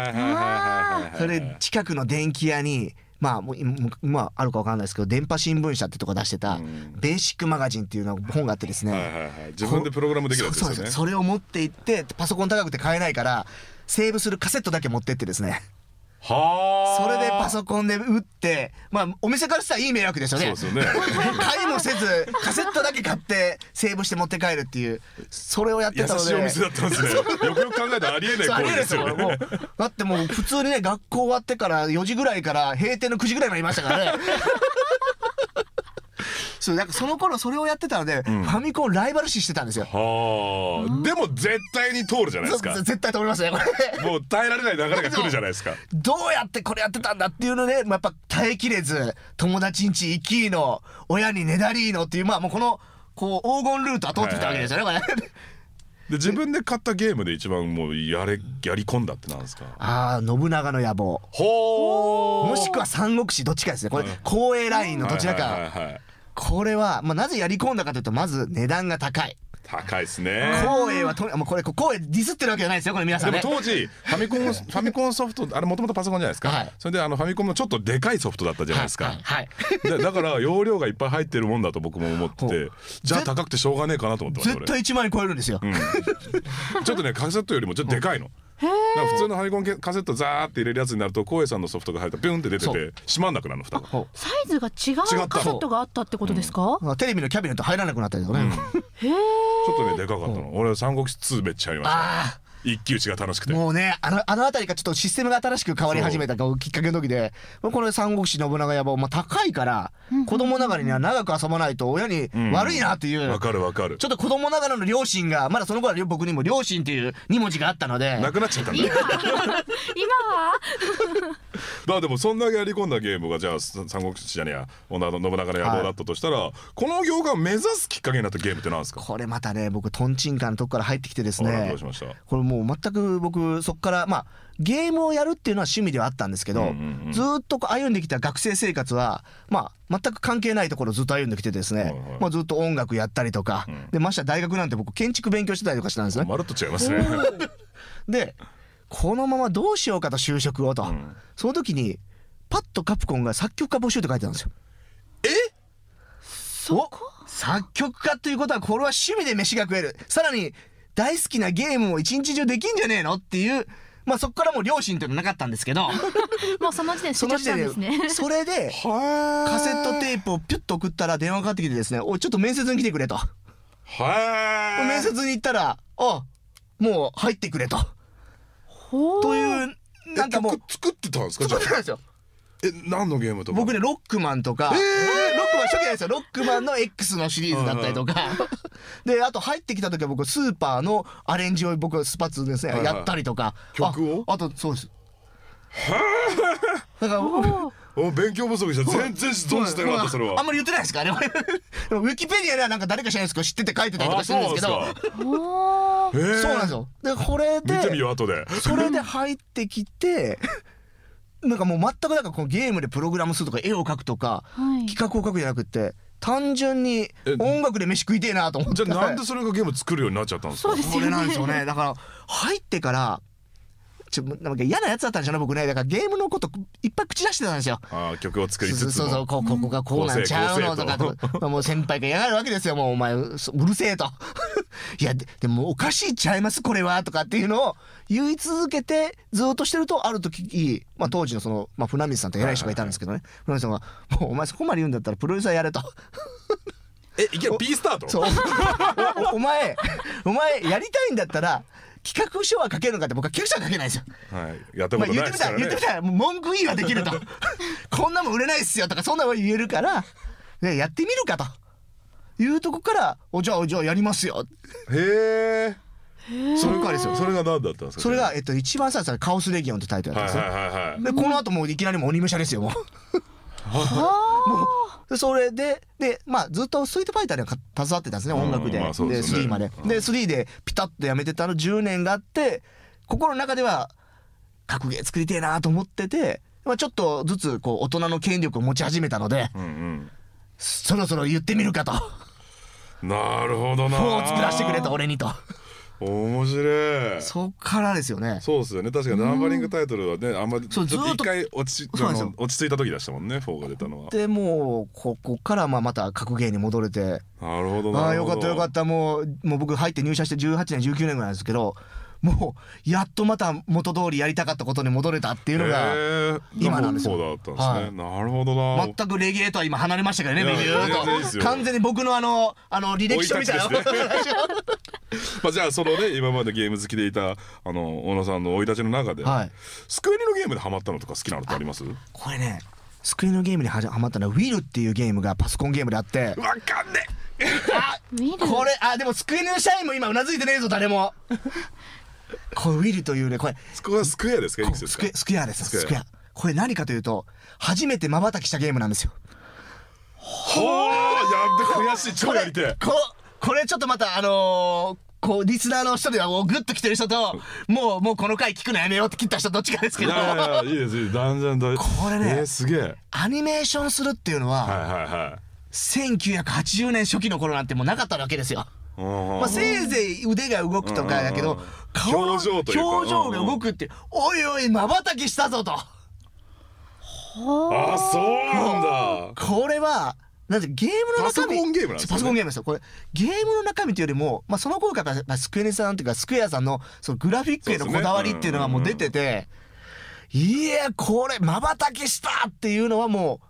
それ近くの電気屋にまあ、もう今あるか分かんないですけど電波新聞社ってとこ出してた「ベーシックマガジン」っていうの本があってですね、はいはいはい、自分でプログラムできるやですねそれを持って行ってパソコン高くて買えないからセーブするカセットだけ持ってってですねはそれでパソコンで打って、まあ、お店からしたらいい迷惑ですよね。そうですよね。買いもせず、カセットだけ買って、セーブして持って帰るっていう。それをやってたので。優しいお店だったんですね。*laughs* よくよく考えたらありえない行為ですよね。だってもう、普通にね、学校終わってから4時ぐらいから、閉店の9時ぐらいまでいましたからね。そう、なんかその頃それをやってたので、ファミコンライバル視してたんですよ。はあ。でも絶対に通るじゃないですか。絶対通りますね、これ。もう耐えられない流れが来るじゃないですか。*laughs* どうやってこれやってたんだっていうので、まあ、やっぱ耐えきれず、友達んち行きの、親にねだりのっていう、まあもうこの、こう黄金ルートは通ってきたわけですよね、これ。*laughs* で自分で買ったゲームで一番もうやれやり込んだってなんですかああ信長の野望ほもしくは三国志どっちかですねこれ、光栄ラインのどちらか、はいはいはいはいこれは、まあ、なぜやり込んだかというとまず値段が高い。高いですね。光栄はともうこれ光栄ディスってるわけじゃないですよこれ皆さん、ね、でも当時ファミコンファミコンソフトあれもともとパソコンじゃないですか。はい、それであのファミコンのちょっとでかいソフトだったじゃないですか。はい。はいはいだから容量がいっぱい入ってるもんだと僕も思ってじゃあ高くてしょうがねえかなと思って絶対一万円超えるんですよ。うん、ちょっとねカセットよりもちょっとでかいの。普通のハイコンカセットザーって入れるやつになると光栄さんのソフトが入るとビュンって出ててしまんなくなるの蓋がサイズが違うカセットがあったってことですか、うん、テレビのキャビネット入らなくなったりとね、うん、ちょっとねでかかったの、俺三国志2めっちゃありました一騎打ちが楽しくてもうねあのあの辺りがちょっとシステムが新しく変わり始めたきっかけの時でこの「三国志信長野望」まあ、高いから子供ながらには長く遊ばないと親に悪いなっていうわ、かるわかるちょっと子供ながらの両親がまだその頃は僕にも「両親」っていう2文字があったのでなくなっちゃったんだ今は *laughs* あでもそんなやり込んだゲームがじゃあ三国志じゃねえや信長の野望だったとしたら、はい、この業界を目指すきっかけになったゲームって何ですかこれまたね僕とんちんかんのとこから入ってきてですねこれもう全く僕そこからまあゲームをやるっていうのは趣味ではあったんですけど、うんうんうん、ずっと歩んできた学生生活はまあ全く関係ないところずっと歩んできてですね、はいはい、まあ、ずっと音楽やったりとか、うん、でまして大学なんて僕建築勉強してたりとかしたんですね。まるっと違いますねでこのままどうしようかと就職をと、うん、その時にパッとカプコンが作曲家募集って書いてたんですよ。えそ作曲家ということはこれは趣味で飯が食えるさらに大好きなゲームを一日中できんじゃねえのっていう、まあそこからもう両親というのなかったんですけど。*laughs* もうその時点で知っちゃったんですね。それで、カセットテープをピュッと送ったら電話かかってきてですね、おい、ちょっと面接に来てくれと。はい。面接に行ったら、あ、もう入ってくれと。という、なんかもう。作ってたんですかじゃあ。作ってたんですよ。え何のゲームとか僕ねロックマンとか、えー、ロックマン初期なんですよロックマンの X のシリーズだったりとか、*laughs* であと入ってきた時は僕スーパーのアレンジを僕はスパッツですね、やったりとか曲をあとそうですだか *laughs* お勉強不足じゃ全然どうてなかったそれはあんまり言ってないですかあれ *laughs* ウィキペディアではなんか誰か知らないですけど知ってて書いてたりとかしてるんですけどそうなんですよでこれで見てみよう後でそれで入ってきてなんかもう全くなんかこうゲームでプログラムするとか絵を描くとか、はい、企画を描くじゃなくて単純に音楽で飯食いてえなと思ってじゃあなんでそれがゲーム作るようになっちゃったんですかそうですよ、ね、れなんですよねだから入ってからちょなんか嫌なやつだったんじゃない僕ねだからゲームのこといっぱい口出してたんですよあ曲を作りつつそうそうここがこうなんちゃうのとかともう先輩が嫌がるわけですよもうお前うるせえと *laughs* いやでもおかしいちゃいますこれはとかっていうのを言い続けてずっとしてるとある時、まあ、当時のその、まあ、船水さんと偉い人がいたんですけどね、船水さんが「もうお前そこまで言うんだったらプロデューサーやれ」と。えいきなり B スタートお前お前やりたいんだったら企画書は書けるのかって僕は企画書は書けないですよ。はい、やったことないですから、ね、言ってみたら言ってみたら文句言いはできると *laughs* こんなもん売れないっすよとかそんなも言えるから、ね、やってみるかというとこから「おじゃあじゃあやりますよ」へえ。それからですよ。それが何だったんですか。それがえっと一番最初カオスレギオンってタイトルだったんですよ。でこの後もういきなりも鬼武者ですよ。もうそれででまあずっとスイートファイターには携わってたんですね音楽で,、まあでで3まで、で3でピタッとやめてたの10年があって心の中では格ゲー作りてえなと思ってて、まあ、ちょっとずつこう大人の権力を持ち始めたので、うんうん、そろそろ言ってみるかと。なるほどな。4 *laughs* を作らせてくれた俺にと。面白いそっからですよねそうですよね確かナンバリングタイトルはねあんまりちょっと一回落ち落ち着いた時でしたもんね4が出たのはでもうここからまあまた格ゲーに戻れてなるほどああよかったよかったもうもう僕入って入社して18年19年ぐらいですけどもうやっとまた元通りやりたかったことに戻れたっていうのが今なんですよ。だね、はい、なるほどな。全くレゲエとは今離れましたからね、ビビュと。完全に僕のあのあの履歴書みたいな。*laughs* まあじゃあそのね今までゲーム好きでいたあの小野さんの生い立ちの中で、はい、スクエリのゲームでハマったのとか好きなのってあります？これね。スクリーンのゲームにはマったのは w i l っていうゲームがパソコンゲームであってわかんねえこれあでもスクリーンの社員も今うなずいてねえぞ誰もこのウィルというねこれそこスクエアですかスクスクエアですスクエアこれ何かというと初めて瞬きしたゲームなんですよほあやべ悔しい超やりてここれちょっとまたあのーこう、リスナーの人では、グッと来てる人と、もう、もうこの回聞くのやめようって切った人どっちかですけど。いやいや、いいです、いいです。断然大これね、えすげえ。アニメーションするっていうのは、はいはいはい。1980年初期の頃なんてもうなかったわけですよ。まあ、せいぜい腕が動くとかだけど、顔表情というか表情が動くって、おいおい、まばたきしたぞと。あ、そうなんだ。これは、なんてゲームの中身パソコンゲームなんですよ、ね、パソコンゲームですよこれゲームの中身というよりも、まあ、その頃から、スクエニさんというかスクエアさんのそのグラフィックへのこだわりっていうのがもう出てて、ねうんうんうん、いやこれまばたきしたっていうのはもう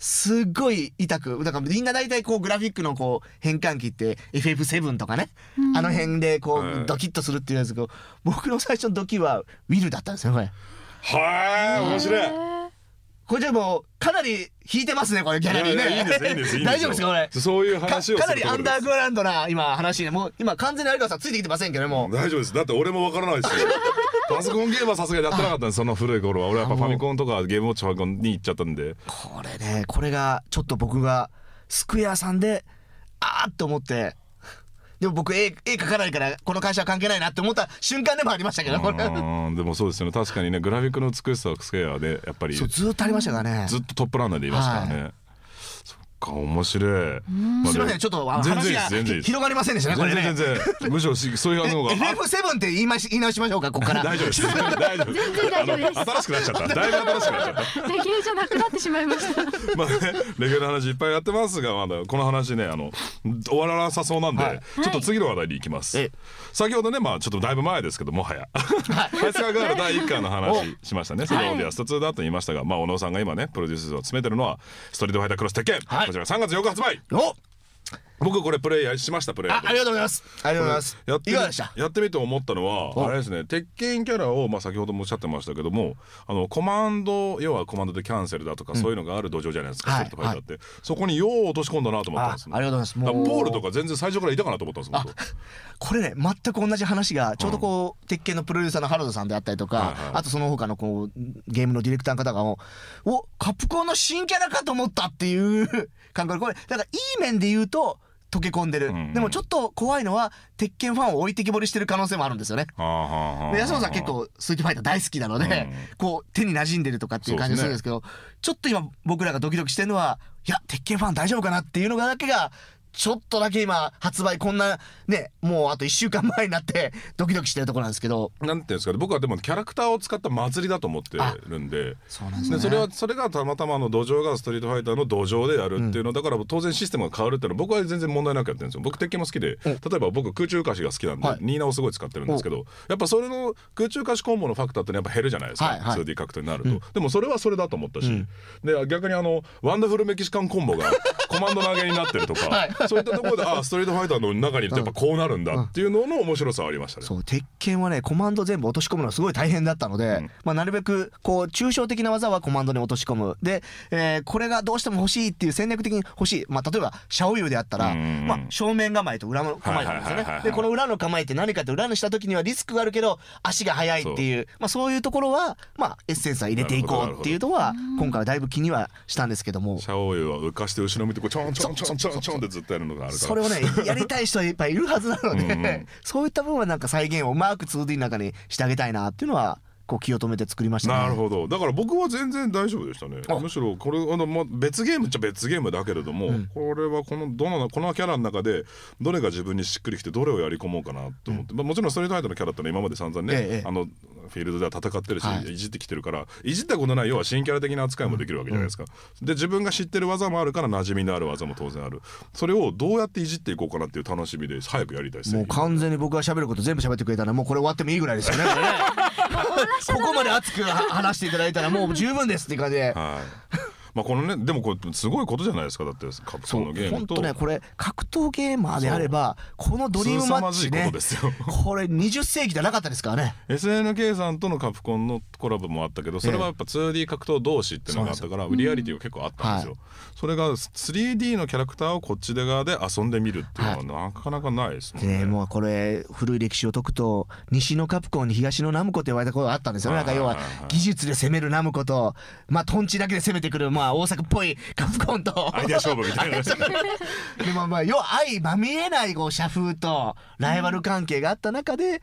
すっごい痛く、だからみんな大体こうグラフィックのこう変換器って FF7 とかね、うん、あの辺でこうドキッとするっていうやつけど、僕の最初のドキはウィルだったんですよ、これ。はい、面白い。これじゃもう、かなり引いてますね、これ、ギャラリーね。いいです、いいです。*laughs* 大丈夫ですか、これ。そういう話をかなりアンダーグラウンドな、今、話ね。もう、今、完全に有川さんついてきてませんけども。大丈夫です。だって俺もわからないですよ。パソコンゲームはさすがにやってなかったんです、その古い頃は。俺はやっぱファミコンとかゲームウォッチファミコンに行っちゃったんで。これね、これが、ちょっと僕が、スクエアさんで、あーって思って、でも僕絵、絵描かないから、この会社は関係ないなって思った瞬間でもありましたけど、これ。でもそうですよね。確かにね、グラフィックの美しさはスケアで、やっぱり。ずっとありましたからね。ずっとトップランナーでいますからね。はいか面白い。すみませんちょっと話が広がりませんでしたねこれ全然むしろそういうのが。f 7って言い直しましょうかここから。*laughs* 大丈夫です。大丈夫。全然大丈夫新しくなっちゃった。だいぶ新しくなっちゃった。レギュじゃなくなってしまいました。*laughs* まあねレギュの話いっぱいやってますがまだこの話ねあの終わらなさそうなんでちょっと次の話題に行きます。先ほどねまあちょっとだいぶ前ですけどもはや。ハイスカール第一巻の話しましたね。それをディアスト2だと言いましたがまあ小野さんが今ねプロデュースを詰めてるのはストリートファイタークロステケはい。こちら3月4日発売お僕これプレイしましたプレイあありがとうございますありがとうございますやっていかがでしたやってみて思ったのはあれですね鉄拳キャラをまあ先ほどもおっしゃってましたけどもあのコマンド要はコマンドでキャンセルだとかそういうのがある土壌じゃないですか、うん、ストリートフって、はい、そこによう落とし込んだなと思ったんですありがとうございますポールとか全然最初からいたかなと思ったんですこれね全く同じ話がちょうどこう、うん、鉄拳のプロデューサーの原田さんであったりとか、はいはい、あとその他のこうゲームのディレクターの方がもおカプコンの新キャラかと思ったっていう感覚これだからいい面で言うと溶け込んでる、うんうん、でもちょっと怖いのは鉄拳ファンを置いてきぼりしてる可能性もあるんですよね、ああ、で安野さん結構スー木ファイター大好きなので、うん、こう手に馴染んでるとかっていう感じするんですけど、ね、ちょっと今僕らがドキドキしてるのはいや鉄拳ファン大丈夫かなっていうのがだけがちょっとだけ今、発売、こんな、ね、もうあと1週間前になって、*laughs* ドキドキしてるところなんですけど。なんていうんですかね、僕はでもキャラクターを使った祭りだと思ってるんで、そうなんですね。それは、それがたまたまの土壌がストリートファイターの土壌でやるっていうの、うん、だから当然システムが変わるっていうのは僕は全然問題なくやってるんですよ。僕、鉄拳も好きで、例えば僕、空中歌詞が好きなんで、はい、ニーナをすごい使ってるんですけど、やっぱそれの空中歌詞コンボのファクターってやっぱ減るじゃないですか、はいはい、2D 格闘になると、うん。でもそれはそれだと思ったし、うん、で逆にあの、ワンダフルメキシカンコンボがコマンド投げになってるとか、*laughs* はい *laughs* そういったところであストリートファイターの中にいるとやっぱこうなるんだっていうのの面白さはありましたね。そう鉄拳はねコマンド全部落とし込むのはすごい大変だったので、うん、まあ、なるべくこう抽象的な技はコマンドに落とし込むで、えー、これがどうしても欲しいっていう戦略的に欲しい、まあ、例えばシャオユであったら、まあ、正面構えと裏の構えなんですよね。でこの裏の構えって何かって裏にした時にはリスクがあるけど足が速いっていうまあ、そういうところは、まあ、エッセンスは入れていこうっていうのは今回はだいぶ気にはしたんですけども。シャオユは浮かして後ろ向いてこうちょんちょんちょんちょんちょんでずっとるのがあるからそれをねやりたい人はいっぱいいるはずなのでうん、そういった部分はなんか再現をうまく 2D の中にしてあげたいなっていうのはこう気を止めて作りました、ね、なるほどだから僕は全然大丈夫でしたねむしろこれあの、ま別ゲームっちゃ別ゲームだけれども、うん、これはこのどのこのキャラの中でどれが自分にしっくりきてどれをやり込もうかなと思って、うん、まあ、もちろんストリートファイトのキャラってのは今まで散々ね、ええ、あのフィールドでは戦ってるし、はい、いじってきてるからいじったことない要は新キャラ的な扱いもできるわけじゃないですか、うん、で自分が知ってる技もあるから馴染みのある技も当然あるそれをどうやっていじっていこうかなっていう楽しみで早くやりたいですもう完全に僕が喋ること全部喋ってくれたらもうこれ終わってもいいぐらいですよねここまで熱く話していただいたらもう十分ですっていう感じで、はいまあこのねでもこれすごいことじゃないですかだって格闘のゲームと。本当ねこれ格闘ゲーマーであればこのドリームマッチね。ここれ20世紀じゃなかったですからね。SNK さんとのカプコンのコラボもあったけどそれはやっぱ 2D 格闘同士っていうのがあったから、リアリティが結構あったんですよ。それが 3D のキャラクターをこっちで側で遊んでみるっていうのはなかなかないですね。はいもうこれ古い歴史を解くと西のカプコンに東のナムコって言われたことがあったんですよなんか要は技術で攻めるナムコとまあトンチだけで攻めてくるまあ大阪っぽいカプコンと。アイデア勝負みたいな。*laughs* でもまあ、要は相まみえないこう社風とライバル関係があった中で、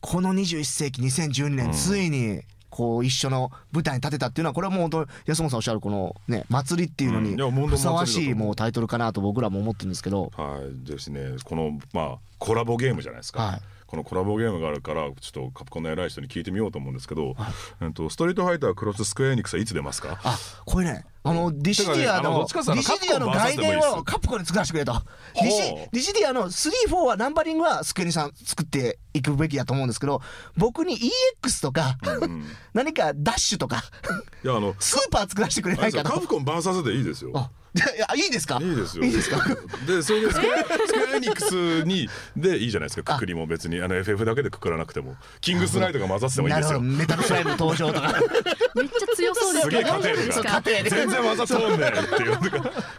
この21世紀2012年、ついに、こう一緒の舞台に立てたっていうのはこれはもう本当安本さんおっしゃるこのね祭りっていうのにふさわしいもうタイトルかなと僕らも思ってるんですけど、はいですねこのまあコラボゲームじゃないですか、はいこのコラボゲームがあるからちょっとカプコンの偉い人に聞いてみようと思うんですけど「えっと、ストリートファイタークロススクエアニックス」はいつ出ますかあこれねあのディシディアの、ね、ディシディアの概念をカプコンに作らせてくれとディシディシディアの34はナンバリングはスクエニさん作っていくべきだと思うんですけど僕に EX とか、うん、*laughs* 何かダッシュとかいやあのスーパー作らせてくれないかカプコン VS でいいですよいやいいですかいいですよいいですかでそれでスクエアエニックスにでいいじゃないですかくくりも別にあの FF だけでくくらなくてもキングスライドが混ざってもいいですよメタルスライド登場とか *laughs* めっちゃ強そうですけどすげえ全然混ざっとんねっていう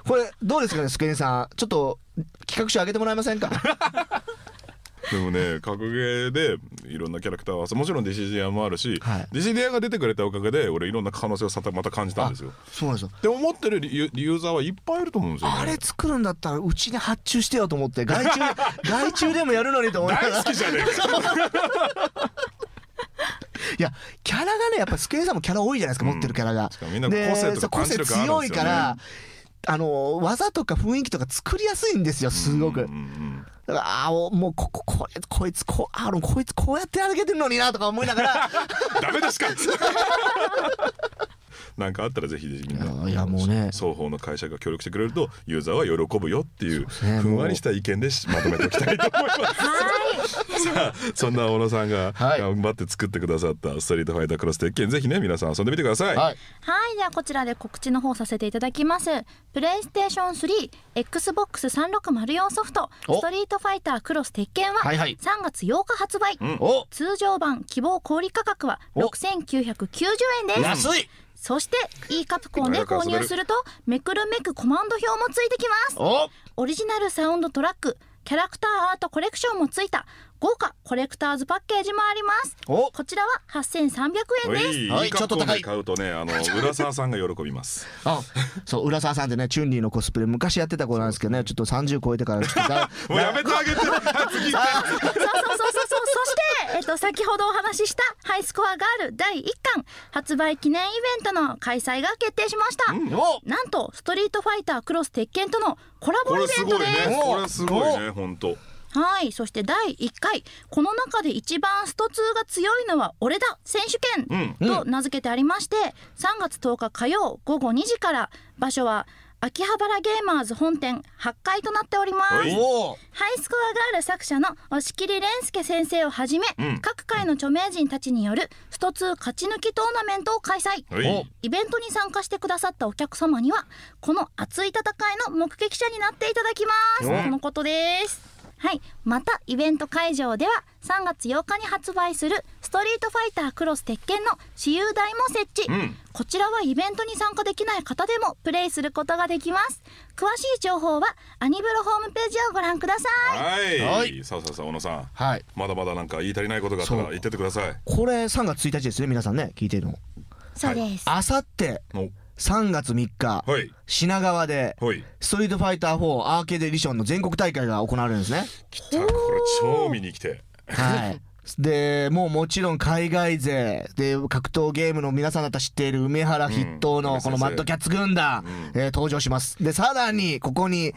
これどうですかねスクエニさんちょっと企画書上げてもらえませんかでもね *laughs* 格ゲーでいろんなキャラクターはもちろんディシディアもあるし、はい、ディシディアが出てくれたおかげで俺いろんな可能性をまた感じたんですよそうなんですよて思ってるユーザーはいっぱいいると思うんですよ、ね、あれ作るんだったらうちに発注してよと思って外注 *laughs* 外注でもやるのにと思いながら大好きじゃねえかいやキャラがねやっぱスケールさんもキャラ多いじゃないですか、うん、持ってるキャラが。みんな個性とか、ね、強いからあの技とか雰囲気とか作りやすいんですよすごく。ああもうここここいつこあのこいつこうやって歩けてるのになとか思いながら *laughs* ダメですか *laughs* 何かあったらぜひぜひみんな、いやもうね、双方の会社が協力してくれるとユーザーは喜ぶよっていうふんわりした意見でまとめておきたいと思います。*laughs* さあそんな小野さんが頑張って作ってくださったストリートファイタークロス鉄拳ぜひね皆さん遊んでみてくださいはい、はい、ではこちらで告知の方させていただきますプレイステーション 3XBOX360 ソフトストリートファイタークロス鉄拳は3月8日発売、はいはい、通常版希望小売価格は6990円です安いそして E カプコンで購入するとめくるめくコマンド表もついてきますオリジナルサウンドトラックキャラクターアートコレクションもついた豪華コレクターズパッケージもありますこちらは八千三百円ですはい、ちょっと高い買うとねあの *laughs* 浦沢さんが喜びますあそう浦沢さんってねチュンリーのコスプレ昔やってた子なんですけどねちょっと30超えてからちょっと *laughs* もうやめてあげて *laughs* そうそうそうそうそうそしてえっと先ほどお話ししたハイスコアガール第1巻発売記念イベントの開催が決定しました、うん、なんとストリートファイタークロス鉄拳とのコラボイベントですこれすごいね本当、はいそして第1回この中で一番スト2が強いのは俺だ選手権、うん、と名付けてありまして、3月10日火曜午後2時から場所は秋葉原ゲーマーズ本店8階となっておりますハイスコアガール作者の押切蓮介先生をはじめ、うん、各界の著名人たちによるスト2勝ち抜きトーナメントを開催イベントに参加してくださったお客様にはこの熱い戦いの目撃者になっていただきます、とのことですはいまたイベント会場では3月8日に発売する「ストリートファイタークロス鉄拳」の私有台も設置、うん、こちらはイベントに参加できない方でもプレイすることができます詳しい情報はアニブロホームページをご覧くださいはいさあさあさあ小野さん、はい、まだまだなんか言い足りないことがあったら言っててくださいこれ3月1日ですね皆さんね聞いてるのそうですあさって3月3日、はい、品川で、はい、ストリートファイター4アーケードエディションの全国大会が行われるんですね。来たこれ超見に来て。はい。でもうもちろん海外勢で格闘ゲームの皆さんだったら知っている梅原筆頭のこのマッドキャッツ軍団、うん、えー、登場します。でさらにここに、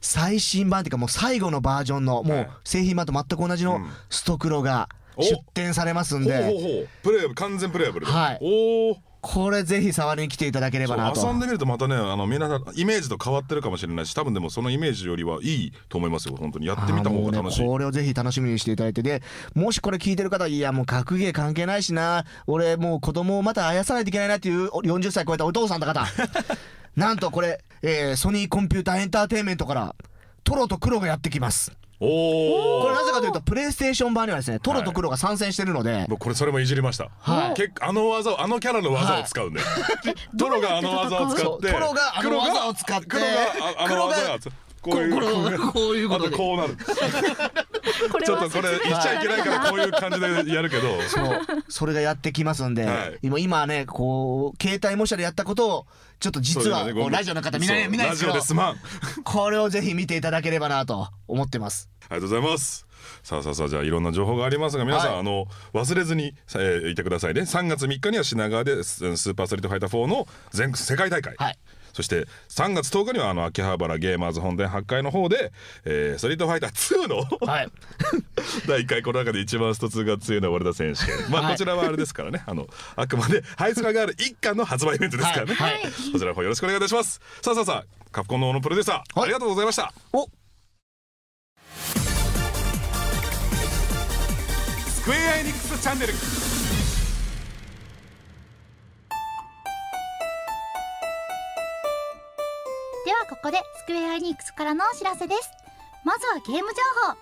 最新版っていうかもう最後のバージョンのもう製品版と全く同じのストクロが出展されますんで、ほうほうほうプレイ完全プレイブルはいおおこれぜひ触りに来ていただければなと遊んでみるとまたねあの皆さんイメージと変わってるかもしれないし多分でもそのイメージよりはいいと思いますよ本当にやってみた方が楽しい、ね、これをぜひ楽しみにしていただいてでもしこれ聞いてる方いやもう格ゲー関係ないしな俺もう子供をまたあやさないといけないなっていう40歳超えたお父さんの方 *laughs* なんとこれ、えー、ソニーコンピューターエンターテインメントからトロとクロがやってきますおこれなぜかというとプレイステーション版にはですねトロとクロが参戦してるので、僕これそれもいじりました、はいあの技をあのキャラの技を使うんで、トロがあの技を使ってトロがあの技を使って黒がああのが技を使ってこういうこういうことこうなる *laughs* ちょっとこれ言っちゃいけないからこういう感じでやるけどそうそれがやってきますんで、はい、今今ねこう携帯模写でやったことをちょっと実は、ね、ラジオの方見ない見ないですけどこれをぜひ見ていただければなと思ってますありがとうございますさあさあさあじゃあいろんな情報がありますが皆さん、はい、あの忘れずに、えー、いてくださいね3月3日には品川でスーパーストリートファイター4の全世界大会、はいそして3月10日にはあの秋葉原ゲーマーズ本店8階の方で、えー、ストリートファイター2の、はい、*laughs* 第1回この中で一番スト2が強いのは俺田選手権まあ、はい、こちらはあれですからねあのあくまでハイスラがある一巻の発売イベントですからね、はい、こちらの方よろしくお願いいたしますさあさあさあカプコンのプロデューサー、ありがとうございましたおスクエアエニックスチャンネルではここでスクエアエニックスからのお知らせです。まずはゲーム情報。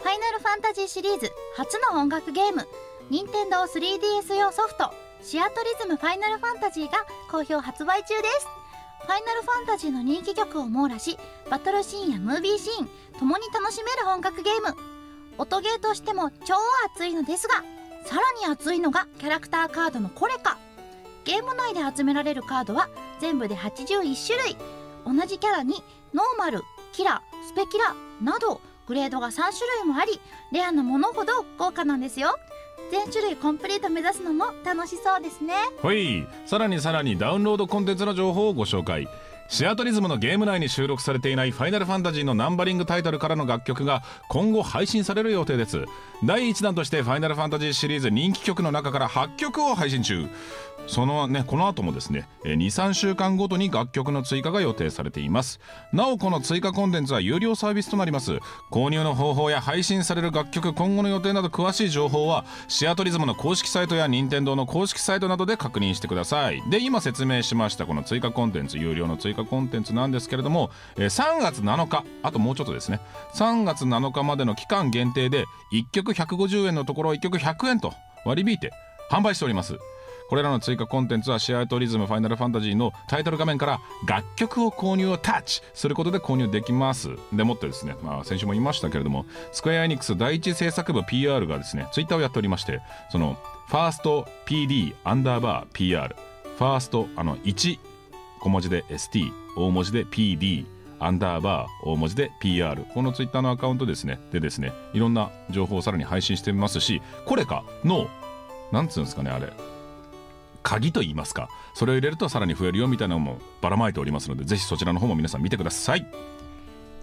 ファイナルファンタジーシリーズ初の音楽ゲーム、任天堂 3DS 用ソフト、シアトリズムファイナルファンタジーが好評発売中です。ファイナルファンタジーの人気曲を網羅し、バトルシーンやムービーシーン、共に楽しめる本格ゲーム。音ゲーとしても超熱いのですが、さらに熱いのがキャラクターカードのコレカ。ゲーム内で集められるカードは全部で81種類同じキャラにノーマルキラスペキラなどグレードが3種類もありレアなものほど豪華なんですよ全種類コンプリート目指すのも楽しそうですねはいさらにさらにダウンロードコンテンツの情報をご紹介シアトリズムのゲーム内に収録されていない「ファイナルファンタジー」のナンバリングタイトルからの楽曲が今後配信される予定です第1弾として「ファイナルファンタジー」シリーズ人気曲の中から8曲を配信中そのねこの後もですね23週間ごとに楽曲の追加が予定されていますなおこの追加コンテンツは有料サービスとなります購入の方法や配信される楽曲今後の予定など詳しい情報はシアトリズムの公式サイトや任天堂の公式サイトなどで確認してくださいで今説明しましたこの追加コンテンツ有料の追加化コンテンツなんですけれども、えー、3月7日あともうちょっとですね3月7日までの期間限定で1曲150円のところ1曲100円と割り引いて販売しておりますこれらの追加コンテンツはシェアトリズムファイナルファンタジーのタイトル画面から楽曲を購入をタッチすることで購入できますでもってですね、まあ、先週も言いましたけれどもスクエア・エニックス第一制作部 PR がですねツイッターをやっておりましてそのファースト PD アンダーバー PR ファーストあの1小文字で ST 大文字で PD アンダーバー大文字で PR このツイッターのアカウントですねでですねいろんな情報をさらに配信してみますしこれかのなんつうんですかねあれ鍵と言いますかそれを入れるとさらに増えるよみたいなのもばらまいておりますのでぜひそちらの方も皆さん見てください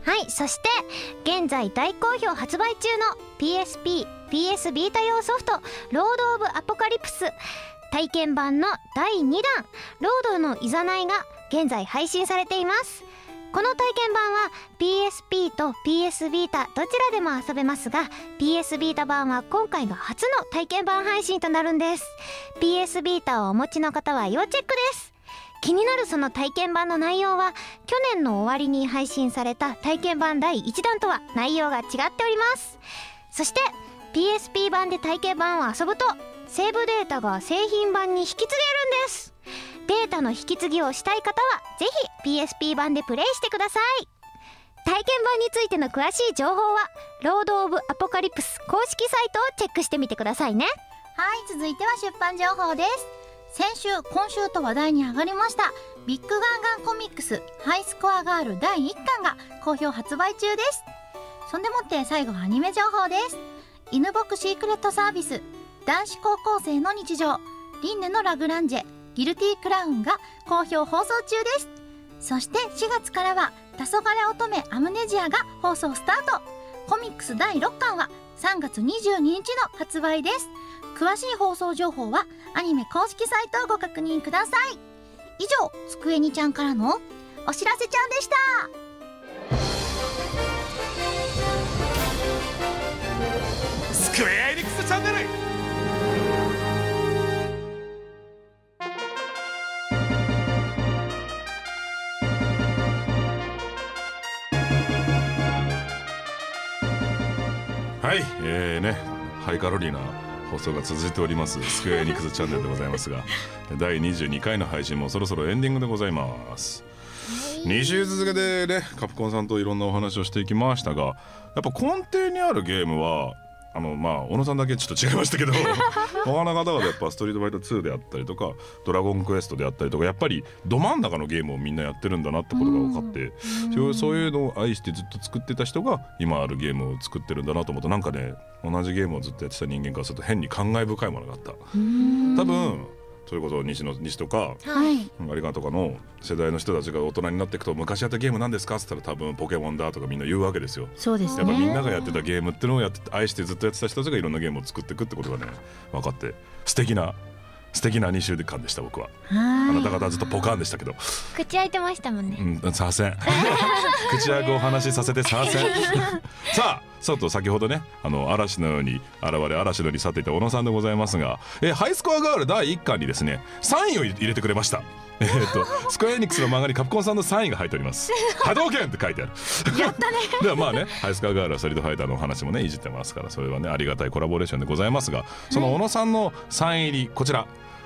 はいそして現在大好評発売中の PSP PS ビータ用ソフト「ロード・オブ・アポカリプス」体験版の第2弾ロードのいざないが現在配信されていますこの体験版は PSP と PS ビータどちらでも遊べますが PS ビータ版は今回が初の体験版配信となるんです PS ビータをお持ちの方は要チェックです気になるその体験版の内容は去年の終わりに配信された体験版第1弾とは内容が違っておりますそして PSP 版で体験版を遊ぶとセーブデータが製品版に引き継げるんですデータの引き継ぎをしたい方はぜひ PSP 版でプレイしてください体験版についての詳しい情報は「ロード・オブ・アポカリプス」公式サイトをチェックしてみてくださいねはい続いては出版情報です先週今週と話題に上がりましたビッグガンガンコミックスハイスコアガール第1巻が好評発売中ですそんでもって最後はアニメ情報です犬ボクシークレットサービス男子高校生の日常リンネのラグランジェギルティークラウンが好評放送中ですそして4月からは黄昏乙女アムネジアが放送スタートコミックス第6巻は3月22日の発売です詳しい放送情報はアニメ公式サイトをご確認ください以上スクエニちゃんからのお知らせちゃんでしたスクエニックはい、えーね、ハイカロリーな放送が続いておりますスクエアエニクスチャンネルでございますが *laughs* 第22回の配信もそろそろエンディングでございます。2週続けてねカプコンさんといろんなお話をしていきましたがやっぱ根底にあるゲームはあのまあ小野さんだけちょっと違いましたけど *laughs* 他の方々やっぱ「ストリートファイター2」であったりとか「ドラゴンクエスト」であったりとかやっぱりど真ん中のゲームをみんなやってるんだなってことが分かってそういうのを愛してずっと作ってた人が今あるゲームを作ってるんだなと思うとなんかね同じゲームをずっとやってた人間からすると変に感慨深いものがあった。多分それこそ西の西とか、はい、ガンとかの世代の人たちが大人になっていくと昔やったゲームなんですかっつったら多分ポケモンだとかみんな言うわけですよ。そうです、ね、やっぱみんながやってたゲームっていうのをやって愛してずっとやってた人たちがいろんなゲームを作っていくってことがね分かって素敵な素敵な2週間でした僕はあなた方ずっとポカンでしたけど口開いてましたもんね、うん、させん *laughs* 口開くお話させてさせん *laughs* さあさと先ほどねあの嵐のように現れ嵐のように去っていた小野さんでございますが、えハイスコアガール第1巻にですね3位を入れてくれました。えっと、スクエアエニックスの漫画にカプコンさんの3位が入っております波動拳って書いてあるやったねではまあねハイスカーガールはソリッドファイターのお話もねいじってますからそれはねありがたいコラボレーションでございますがその小野さんの3位入りこちら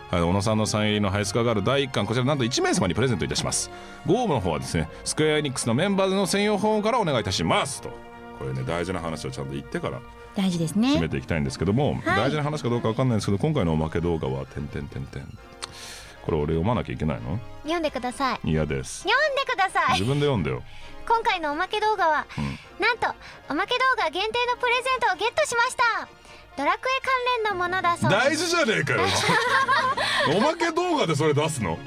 はい、小野さんの3位入りのハイスカガール第1巻こちらなんと1名様にプレゼントいたしますご応募の方はですねスクエアエニックスのメンバーの専用フォームからお願いいたしますとこれね大事な話をちゃんと言ってから大事ですね締めていきたいんですけども、はい、大事な話かどうかわかんないんですけど今回のおまけ動画は「てんてんてんてん」これ俺読まなきゃいけないの読んでください嫌です読んでください自分で読んでよ今回のおまけ動画は、うん、なんとおまけ動画限定のプレゼントをゲットしましたドラクエ関連のものだそう大事じゃねえかよ *laughs* おまけ動画でそれ出すのはい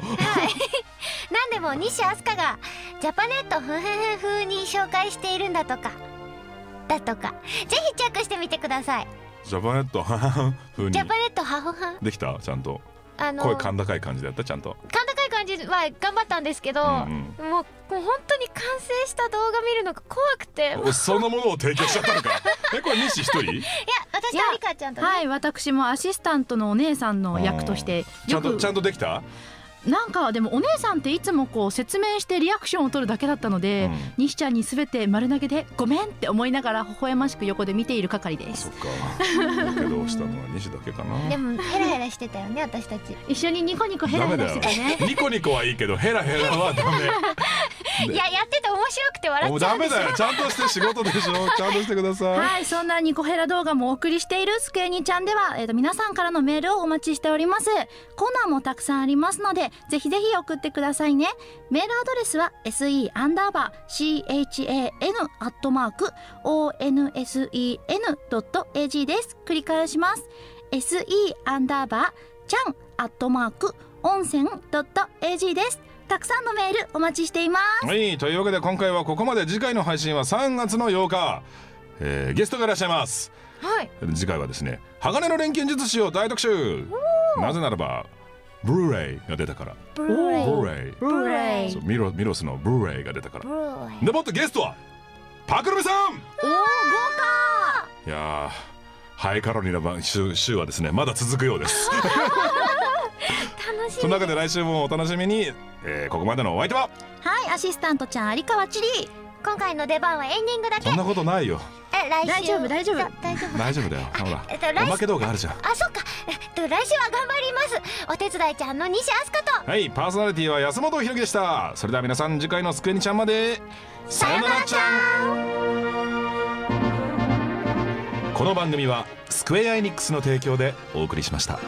なんでも西飛鳥がジャパネットふんふんふん風に紹介しているんだとかったとかぜひチェックしてみてください *laughs* ジャパネットハハ風にジャパネットハフハできたちゃんとあの声甲高い感じだったちゃんと甲高い感じは頑張ったんですけど、うんうん、もうもう本当に完成した動画見るのが怖くてそんなものを提供しちゃったのか *laughs* えこれ西一人いや私とリカちゃんと、ね、はい私もアシスタントのお姉さんの役としてちゃんとちゃんとできたなんかでもお姉さんっていつもこう説明してリアクションを取るだけだったので、うん、西ちゃんにすべて丸投げでごめんって思いながら微笑ましく横で見ている係です。そっか。けどしたのは西だけかな。でもヘラヘラしてたよね私たち。一緒にニコニコヘラヘラしてたね。ニコニコはいいけどヘラヘラはダメ。いややってて面白くて笑っちゃうでしょだよちゃんとして仕事でしょ *laughs* ちゃんとしてくださいはいそんなニコヘラ動画もお送りしているスクエニちゃんでは、えーと、皆さんからのメールをお待ちしておりますコーナーもたくさんありますのでぜひぜひ送ってくださいねメールアドレスは se アンダーバー chan アットマーク onsen.ag です繰り返します se アンダーバーちゃんアットマーク温泉 .ag ですたくさんのメールお待ちしていますはいというわけで今回はここまで次回の配信は3月の8日、えー、ゲストがいらっしゃいますはい次回はですね鋼の錬金術師を大特集なぜならばブルーレイが出たからブルーレイブルーレイミロミロスのブルーレイが出たからでもっとゲストはパクルミさんおお豪華いやハイカロリーな週週はですねまだ続くようです *laughs* その中で来週もお楽しみに、えー、ここまでのお相手ははいアシスタントちゃん有川千里今回の出番はエンディングだけそんなことないよえ来週大丈夫大丈夫大丈夫だよほら、えっと、おまけ動画あるじゃんあそっか、えっと、来週は頑張りますお手伝いちゃんの西飛鳥とはいパーソナリティは安本ひろきでしたそれでは皆さん次回のスクエニちゃんまでさよならちゃんこの番組はスクエアエニックスの提供でお送りしました。